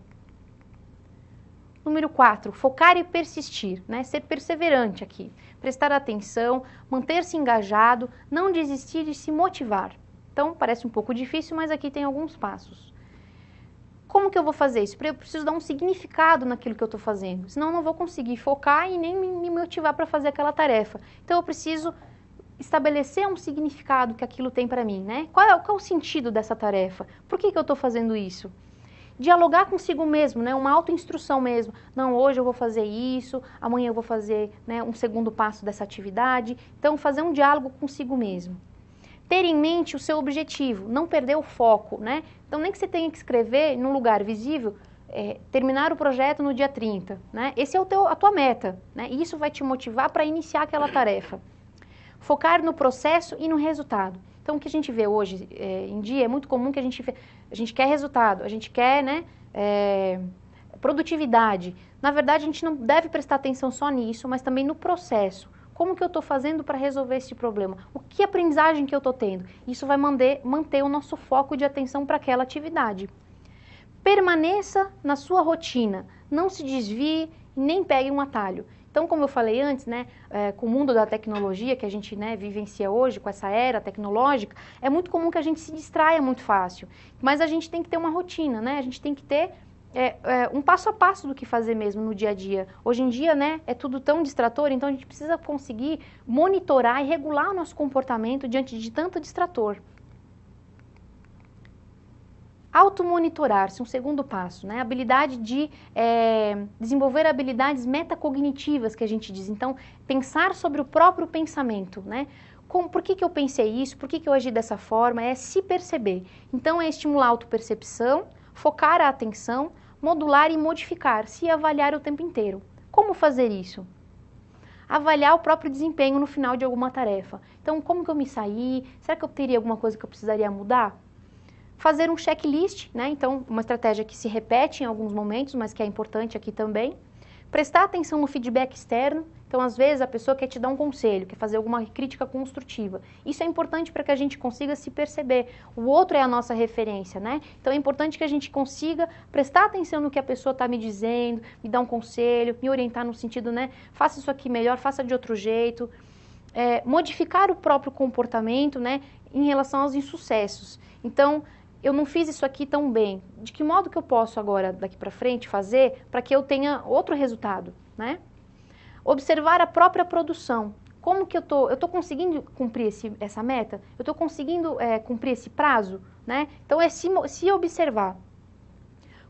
[SPEAKER 2] Número 4, focar e persistir, né? ser perseverante aqui, prestar atenção, manter-se engajado, não desistir e se motivar. Então, parece um pouco difícil, mas aqui tem alguns passos. Como que eu vou fazer isso? Eu preciso dar um significado naquilo que eu estou fazendo, senão eu não vou conseguir focar e nem me motivar para fazer aquela tarefa. Então, eu preciso estabelecer um significado que aquilo tem para mim, né? Qual é, qual é, o sentido dessa tarefa? Por que, que eu estou fazendo isso? dialogar consigo mesmo, né? Uma autoinstrução mesmo. Não, hoje eu vou fazer isso, amanhã eu vou fazer né, um segundo passo dessa atividade. Então, fazer um diálogo consigo mesmo. Ter em mente o seu objetivo, não perder o foco, né? Então, nem que você tenha que escrever num lugar visível, é, terminar o projeto no dia 30, né? Esse é o teu, a tua meta, né? E isso vai te motivar para iniciar aquela tarefa. Focar no processo e no resultado. Então, o que a gente vê hoje é, em dia é muito comum que a gente a gente quer resultado, a gente quer né, é, produtividade. Na verdade, a gente não deve prestar atenção só nisso, mas também no processo. Como que eu estou fazendo para resolver esse problema? O que aprendizagem que eu estou tendo? Isso vai manter, manter o nosso foco de atenção para aquela atividade. Permaneça na sua rotina, não se desvie nem pegue um atalho. Então, como eu falei antes, né, é, com o mundo da tecnologia que a gente né, vivencia hoje, com essa era tecnológica, é muito comum que a gente se distraia muito fácil. Mas a gente tem que ter uma rotina, né? A gente tem que ter é, é, um passo a passo do que fazer mesmo no dia a dia. Hoje em dia, né, é tudo tão distrator, então a gente precisa conseguir monitorar e regular o nosso comportamento diante de tanto distrator. Automonitorar-se, um segundo passo, né? Habilidade de é, desenvolver habilidades metacognitivas, que a gente diz. Então, pensar sobre o próprio pensamento, né? por que, que eu pensei isso? Por que, que eu agi dessa forma? É se perceber. Então, é estimular a autopercepção, focar a atenção, modular e modificar, se avaliar o tempo inteiro. Como fazer isso? avaliar o próprio desempenho no final de alguma tarefa. Então, como que eu me saí? Será que eu teria alguma coisa que eu precisaria mudar? fazer um checklist, né? Então, uma estratégia que se repete em alguns momentos, mas que é importante aqui também. Prestar atenção no feedback externo. Então, às vezes, a pessoa quer te dar um conselho, quer fazer alguma crítica construtiva. Isso é importante para que a gente consiga se perceber. O outro é a nossa referência, né? Então, é importante que a gente consiga prestar atenção no que a pessoa está me dizendo, me dar um conselho, me orientar no sentido, né? Faça isso aqui melhor, faça de outro jeito. É, modificar o próprio comportamento, né? Em relação aos insucessos. Então, eu não fiz isso aqui tão bem. De que modo que eu posso agora, daqui para frente, fazer para que eu tenha outro resultado, né? Observar a própria produção. Como que eu tô, eu tô conseguindo cumprir esse, essa meta? Eu estou conseguindo é, cumprir esse prazo, né? Então é se, se observar.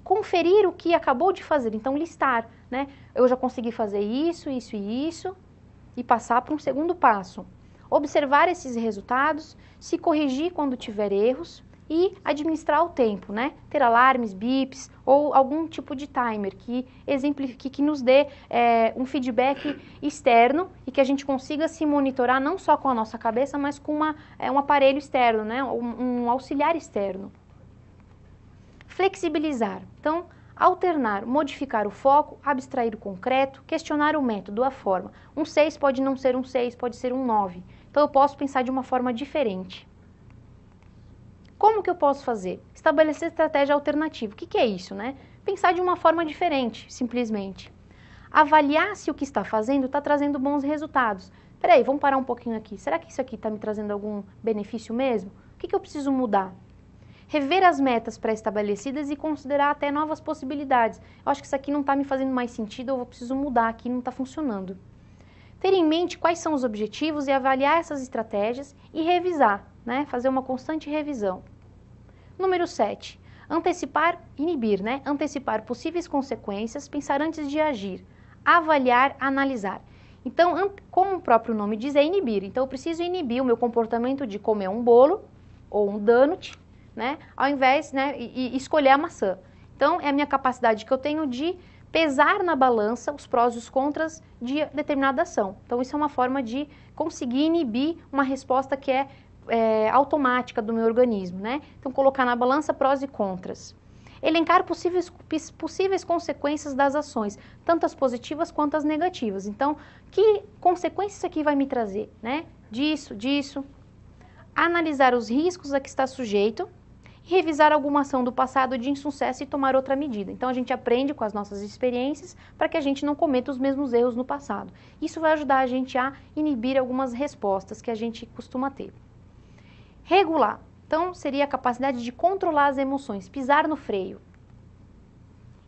[SPEAKER 2] Conferir o que acabou de fazer, então listar, né? Eu já consegui fazer isso, isso e isso e passar para um segundo passo. Observar esses resultados, se corrigir quando tiver erros, e administrar o tempo, né? Ter alarmes, bips ou algum tipo de timer que exemplifique, que nos dê é, um feedback externo e que a gente consiga se monitorar não só com a nossa cabeça, mas com uma, é, um aparelho externo, né? Um, um auxiliar externo. Flexibilizar. Então, alternar, modificar o foco, abstrair o concreto, questionar o método, a forma. Um 6 pode não ser um 6, pode ser um 9. Então eu posso pensar de uma forma diferente. Como que eu posso fazer? Estabelecer estratégia alternativa. O que, que é isso, né? Pensar de uma forma diferente, simplesmente. Avaliar se o que está fazendo está trazendo bons resultados. Peraí, vamos parar um pouquinho aqui. Será que isso aqui está me trazendo algum benefício mesmo? O que, que eu preciso mudar? rever as metas pré-estabelecidas e considerar até novas possibilidades. Eu acho que isso aqui não está me fazendo mais sentido, eu preciso mudar aqui, não está funcionando. Ter em mente quais são os objetivos e avaliar essas estratégias e revisar, né? fazer uma constante revisão. Número 7. Antecipar, inibir, né? Antecipar possíveis consequências, pensar antes de agir, avaliar, analisar. Então, como o próprio nome diz, é inibir. Então, eu preciso inibir o meu comportamento de comer um bolo ou um donut, né? Ao invés, né? E, e escolher a maçã. Então, é a minha capacidade que eu tenho de pesar na balança os prós e os contras de determinada ação. Então, isso é uma forma de conseguir inibir uma resposta que é é, automática do meu organismo, né? Então, colocar na balança prós e contras. Elencar possíveis, possíveis consequências das ações, tanto as positivas quanto as negativas. Então, que consequências isso aqui vai me trazer, né? Disso, disso. Analisar os riscos a que está sujeito, revisar alguma ação do passado de insucesso e tomar outra medida. Então a gente aprende com as nossas experiências para que a gente não cometa os mesmos erros no passado. Isso vai ajudar a gente a inibir algumas respostas que a gente costuma ter. Regular. Então, seria a capacidade de controlar as emoções, pisar no freio.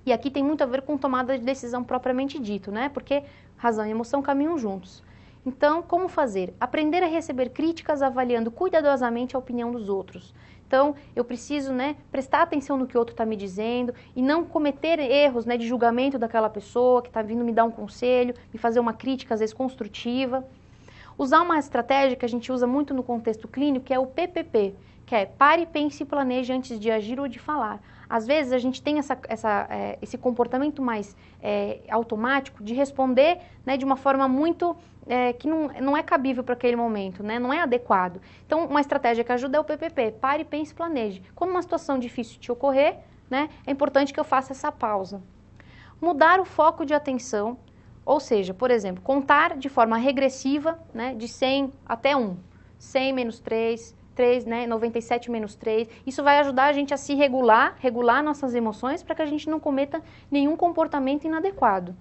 [SPEAKER 2] E aqui tem muito a ver com tomada de decisão propriamente dito, né? Porque razão e emoção caminham juntos. Então, como fazer? Aprender a receber críticas avaliando cuidadosamente a opinião dos outros. Então, eu preciso né, prestar atenção no que o outro está me dizendo e não cometer erros né, de julgamento daquela pessoa que está vindo me dar um conselho, me fazer uma crítica, às vezes construtiva. Usar uma estratégia que a gente usa muito no contexto clínico, que é o PPP, que é pare, pense e planeje antes de agir ou de falar. Às vezes a gente tem essa, essa, é, esse comportamento mais é, automático de responder né, de uma forma muito é, que não, não é cabível para aquele momento, né, não é adequado. Então, uma estratégia que ajuda é o PPP, pare, pense e planeje. Quando uma situação difícil te ocorrer, né, é importante que eu faça essa pausa. Mudar o foco de atenção ou seja, por exemplo, contar de forma regressiva né, de 100 até 1. 100 menos 3, 3, né, 97 menos 3. Isso vai ajudar a gente a se regular, regular nossas emoções para que a gente não cometa nenhum comportamento inadequado.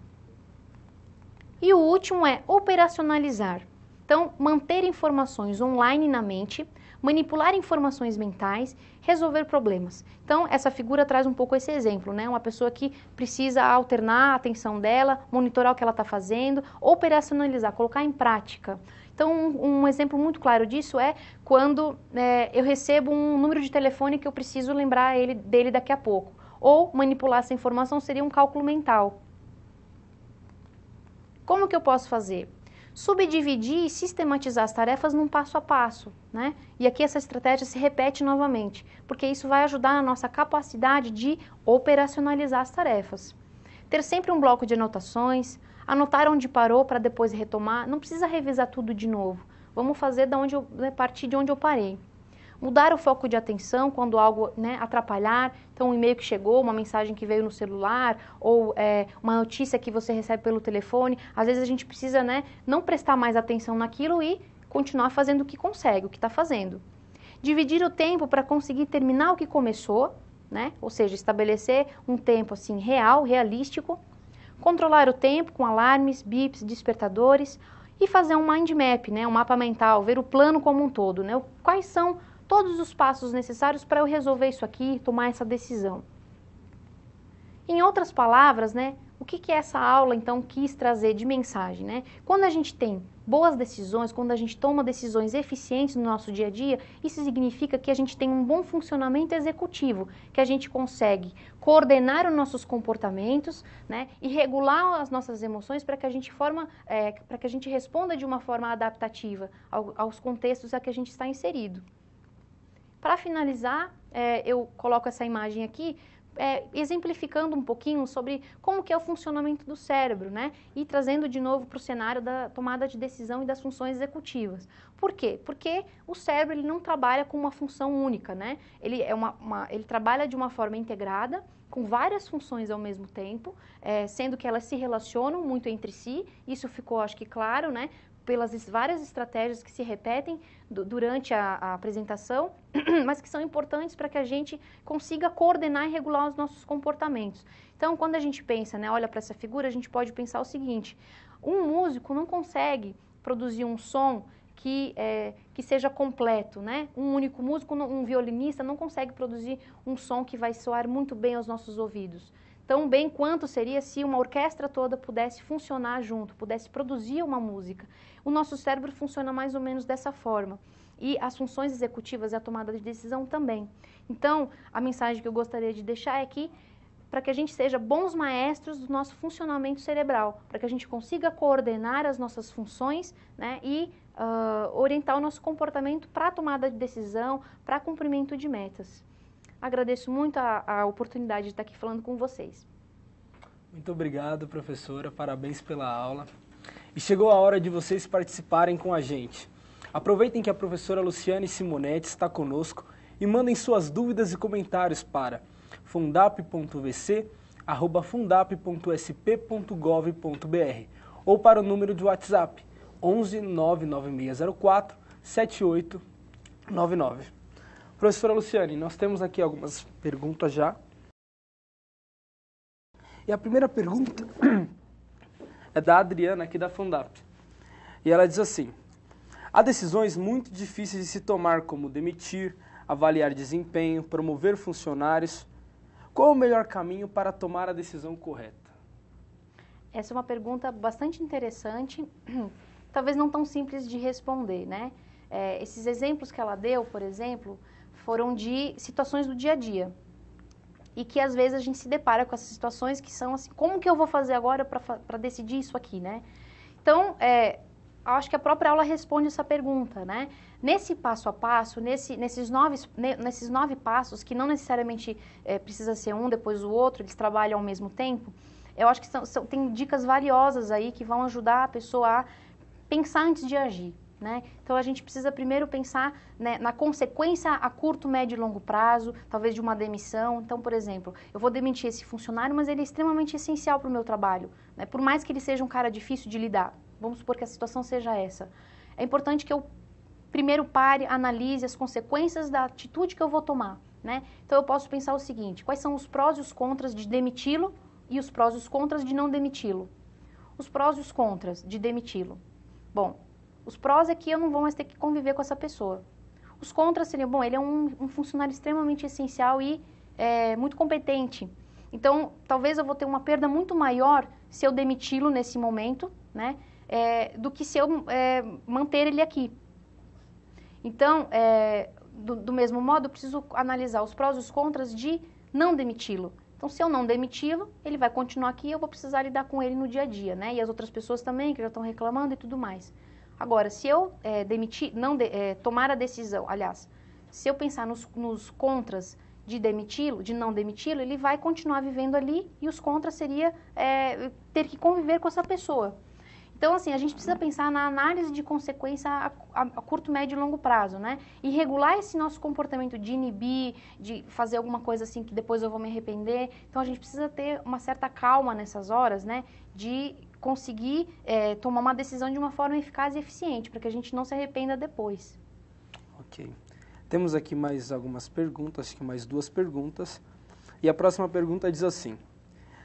[SPEAKER 2] E o último é operacionalizar. Então, manter informações online na mente manipular informações mentais, resolver problemas. Então, essa figura traz um pouco esse exemplo, né? Uma pessoa que precisa alternar a atenção dela, monitorar o que ela está fazendo, operacionalizar, colocar em prática. Então, um, um exemplo muito claro disso é quando é, eu recebo um número de telefone que eu preciso lembrar ele, dele daqui a pouco. Ou manipular essa informação seria um cálculo mental. Como que eu posso fazer? subdividir e sistematizar as tarefas num passo a passo, né? E aqui essa estratégia se repete novamente, porque isso vai ajudar na nossa capacidade de operacionalizar as tarefas. Ter sempre um bloco de anotações, anotar onde parou para depois retomar, não precisa revisar tudo de novo. Vamos fazer da onde eu, né, partir de onde eu parei mudar o foco de atenção quando algo né, atrapalhar. Então, um e-mail que chegou, uma mensagem que veio no celular, ou é, uma notícia que você recebe pelo telefone. Às vezes a gente precisa né, não prestar mais atenção naquilo e continuar fazendo o que consegue, o que está fazendo. Dividir o tempo para conseguir terminar o que começou, né? ou seja, estabelecer um tempo assim real, realístico. Controlar o tempo com alarmes, bips, despertadores e fazer um mind map, né? um mapa mental, ver o plano como um todo. Né? Quais são todos os passos necessários para eu resolver isso aqui, tomar essa decisão. Em outras palavras, né, o que, que essa aula então quis trazer de mensagem? Né? Quando a gente tem boas decisões, quando a gente toma decisões eficientes no nosso dia a dia, isso significa que a gente tem um bom funcionamento executivo, que a gente consegue coordenar os nossos comportamentos né, e regular as nossas emoções para que a gente forma, é, eh, para que a gente responda de uma forma adaptativa aos contextos a que a gente está inserido. Para finalizar, é, eu coloco essa imagem aqui, é, exemplificando um pouquinho sobre como que é o funcionamento do cérebro, né? E trazendo de novo para o cenário da tomada de decisão e das funções executivas. Por quê? Porque o cérebro ele não trabalha com uma função única, né? Ele, é uma, uma ele trabalha de uma forma integrada com várias funções ao mesmo tempo, é, sendo que elas se relacionam muito entre si, isso ficou, acho que, claro, né? Pelas várias estratégias que se repetem durante a, a apresentação, (clears throat) mas que são importantes para que a gente consiga coordenar e regular os nossos comportamentos. Então, quando a gente pensa, né, olha para essa figura, a gente pode pensar o seguinte: um músico não consegue produzir um som que, é, que seja completo, né? Um único músico, um violinista, não consegue produzir um som que vai soar muito bem aos nossos ouvidos. Tão bem quanto seria se uma orquestra toda pudesse funcionar junto, pudesse produzir uma música. O nosso cérebro funciona mais ou menos dessa forma. E as funções executivas e a tomada de decisão também. Então, a mensagem que eu gostaria de deixar é que para que a gente seja bons maestros do nosso funcionamento cerebral, para que a gente consiga coordenar as nossas funções né, e uh, orientar o nosso comportamento para tomada de decisão, para cumprimento de metas. Agradeço muito a, a oportunidade de estar aqui falando com vocês.
[SPEAKER 1] Muito obrigado, professora. Parabéns pela aula. E chegou a hora de vocês participarem com a gente. Aproveitem que a professora Luciane Simonetti está conosco e mandem suas dúvidas e comentários para fundap.vc@fundap.sp.gov.br ou para o número de WhatsApp 11 99604 7899. Professora Luciane, nós temos aqui algumas perguntas já. E a primeira pergunta (clears throat) é da Adriana, aqui da Fundap. E ela diz assim: Há decisões muito difíceis de se tomar, como demitir, avaliar desempenho, promover funcionários. Qual o melhor caminho para tomar a decisão correta?
[SPEAKER 2] Essa é uma pergunta bastante interessante (clears throat) talvez não tão simples de responder, né? É, esses exemplos que ela deu, por exemplo, foram de situações do dia a dia e que às vezes a gente se depara com essas situações que são assim, como que eu vou fazer agora para decidir isso aqui, né? Então, é, acho que a própria aula responde essa pergunta, né? Nesse passo a passo, nesse, nesses, nove, nesses nove passos, que não necessariamente é, precisa ser um depois o outro, eles trabalham ao mesmo tempo, eu acho que são, são, tem dicas valiosas aí que vão ajudar a pessoa a pensar antes de agir. Né? Então a gente precisa primeiro pensar né, na consequência a curto, médio e longo prazo, talvez de uma demissão. Então, por exemplo, eu vou demitir esse funcionário, mas ele é extremamente essencial para o meu trabalho. Né? Por mais que ele seja um cara difícil de lidar, vamos supor que a situação seja essa. É importante que eu primeiro pare, analise as consequências da atitude que eu vou tomar. Né? Então eu posso pensar o seguinte: quais são os prós e os contras de demiti-lo e os prós e os contras de não demiti-lo? Os prós e os contras de demiti-lo bom, os prós é que eu não vou mais ter que conviver com essa pessoa. Os contras seriam, bom, ele é um, um funcionário extremamente essencial e é, muito competente. Então, talvez eu vou ter uma perda muito maior se eu demiti-lo nesse momento, né? É, do que se eu é, manter ele aqui. Então, é, do, do mesmo modo, eu preciso analisar os prós e os contras de não demiti-lo. Então, se eu não demiti-lo, ele vai continuar aqui e eu vou precisar lidar com ele no dia a dia, né? E as outras pessoas também que já estão reclamando e tudo mais. Agora, se eu é, eh, demitir, não de, é, tomar a decisão, aliás, se eu pensar nos, nos contras de demiti-lo, de não demiti-lo, ele vai continuar vivendo ali e os contras seria é, ter que conviver com essa pessoa. Então, assim, a gente precisa pensar na análise de consequência a, a, a, curto, médio e longo prazo, né? E regular esse nosso comportamento de inibir, de fazer alguma coisa assim que depois eu vou me arrepender. Então, a gente precisa ter uma certa calma nessas horas, né? De conseguir é, tomar uma decisão de uma forma eficaz e eficiente, para que a gente não se arrependa depois.
[SPEAKER 1] Ok. Temos aqui mais algumas perguntas, acho que mais duas perguntas. E a próxima pergunta diz assim: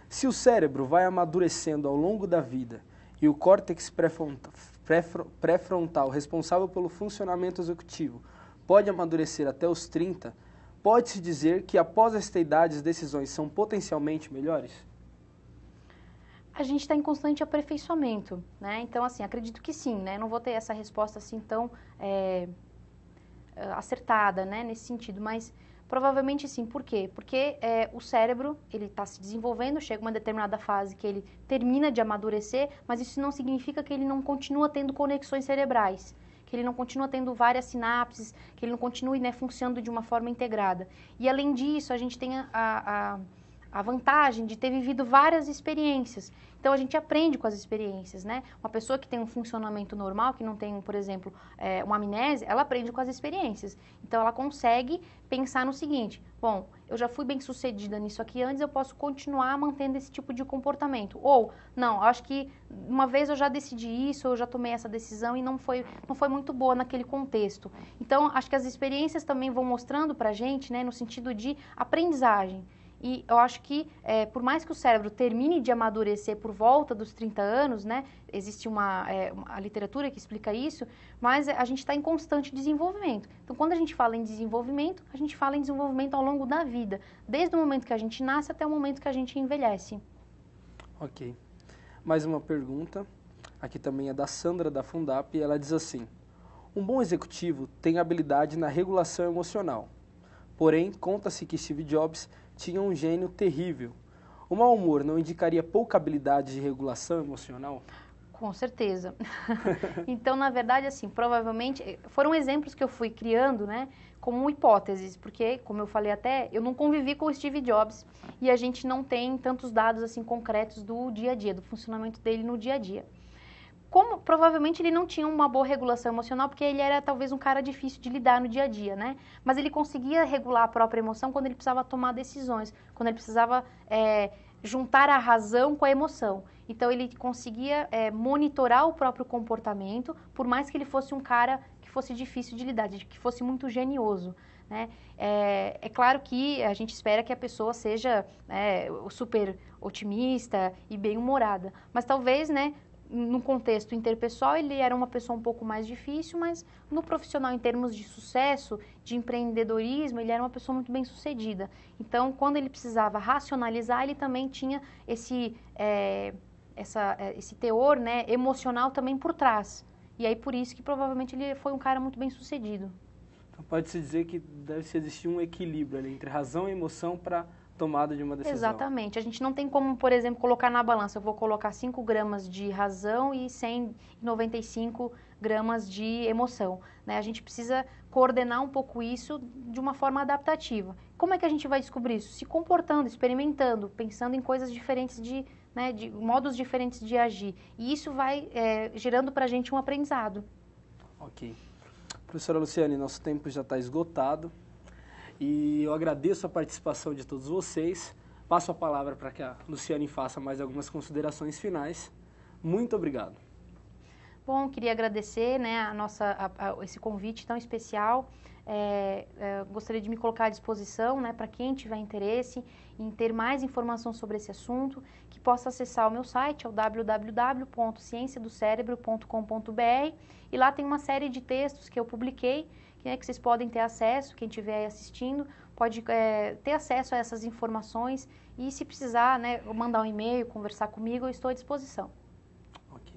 [SPEAKER 1] Se o cérebro vai amadurecendo ao longo da vida, e o córtex pré-frontal, responsável pelo funcionamento executivo, pode amadurecer até os 30, pode-se dizer que após esta idade as decisões são potencialmente melhores? A
[SPEAKER 2] gente está em constante aperfeiçoamento, né? Então, assim, acredito que sim, né? Não vou ter essa resposta assim tão é, acertada, né? Nesse sentido, mas Provavelmente sim. Por quê? Porque é, o cérebro ele está se desenvolvendo, chega uma determinada fase que ele termina de amadurecer, mas isso não significa que ele não continua tendo conexões cerebrais, que ele não continua tendo várias sinapses, que ele não continue né, funcionando de uma forma integrada. E além disso, a gente tem a, a a vantagem de ter vivido várias experiências. Então a gente aprende com as experiências, né? Uma pessoa que tem um funcionamento normal, que não tem, por exemplo, é, uma amnésia, ela aprende com as experiências. Então ela consegue pensar no seguinte: bom, eu já fui bem sucedida nisso aqui antes, eu posso continuar mantendo esse tipo de comportamento. Ou, não, acho que uma vez eu já decidi isso, eu já tomei essa decisão e não foi, não foi muito boa naquele contexto. Então acho que as experiências também vão mostrando pra gente, né, no sentido de aprendizagem. E eu acho que, é, por mais que o cérebro termine de amadurecer por volta dos 30 anos, né, existe uma, é, uma literatura que explica isso, mas a gente está em constante desenvolvimento. Então, quando a gente fala em desenvolvimento, a gente fala em desenvolvimento ao longo da vida, desde o momento que a gente nasce até o momento que a gente envelhece.
[SPEAKER 1] Ok. Mais uma pergunta, aqui também é da Sandra, da Fundap, e ela diz assim: Um bom executivo tem habilidade na regulação emocional. Porém, conta-se que Steve Jobs tinha um gênio terrível. O mau humor não indicaria pouca habilidade de regulação emocional?
[SPEAKER 2] Com certeza. (laughs) então, na verdade, assim, provavelmente eh, foram exemplos que eu fui criando, né, como hipóteses, porque, como eu falei até, eu não convivi com o Steve Jobs e a gente não tem tantos dados assim concretos do dia a dia, do funcionamento dele no dia a dia como provavelmente ele não tinha uma boa regulação emocional, porque ele era talvez um cara difícil de lidar no dia a dia, né? Mas ele conseguia regular a própria emoção quando ele precisava tomar decisões, quando ele precisava é, juntar a razão com a emoção. Então ele conseguia é, monitorar o próprio comportamento, por mais que ele fosse um cara que fosse difícil de lidar, que fosse muito genioso. Né? É, é, claro que a gente espera que a pessoa seja né, super otimista e bem-humorada, mas talvez né, no contexto interpessoal ele era uma pessoa um pouco mais difícil, mas no profissional em termos de sucesso, de empreendedorismo, ele era uma pessoa muito bem sucedida. Então, quando ele precisava racionalizar, ele também tinha esse é, essa, é, esse teor né, emocional também por trás. E aí por isso que provavelmente ele foi um cara muito bem sucedido.
[SPEAKER 1] Então pode se dizer que deve se existir um equilíbrio ali, entre razão e emoção para tomado de uma decisão. Exatamente.
[SPEAKER 2] A gente não tem como, por exemplo, colocar na balança, eu vou colocar 5 gramas de razão e 195 gramas de emoção. Né? A gente precisa coordenar um pouco isso de uma forma adaptativa. Como é que a gente vai descobrir isso? Se comportando, experimentando, pensando em coisas diferentes de, né, de modos diferentes de agir. E isso vai é, gerando para a gente um aprendizado.
[SPEAKER 1] Ok. Professora Luciane, nosso tempo já está esgotado. E eu agradeço a participação de todos vocês. Passo a palavra para que a Luciane faça mais algumas considerações finais. Muito obrigado.
[SPEAKER 2] Bom, queria agradecer né, a nossa, a, a, esse convite tão especial. É, é, gostaria de me colocar à disposição né, para quem tiver interesse em ter mais informação sobre esse assunto, que possa acessar o meu site, é o www.cienciadocerebro.com.br e lá tem uma série de textos que eu publiquei né, que vocês podem ter acesso, quem estiver aí assistindo, pode é, ter acesso a essas informações e se precisar, né, mandar um e-mail, conversar comigo, eu estou à disposição. Ok.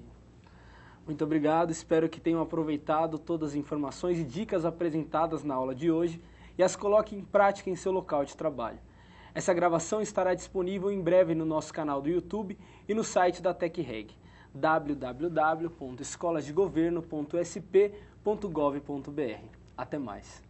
[SPEAKER 1] Muito obrigado, espero que tenham aproveitado todas as informações e dicas apresentadas na aula de hoje e as coloque em prática em seu local de trabalho. Essa gravação estará disponível em breve no nosso canal do YouTube e no site da TecReg, www.escolasdegoverno.sp.gov.br. Até mais.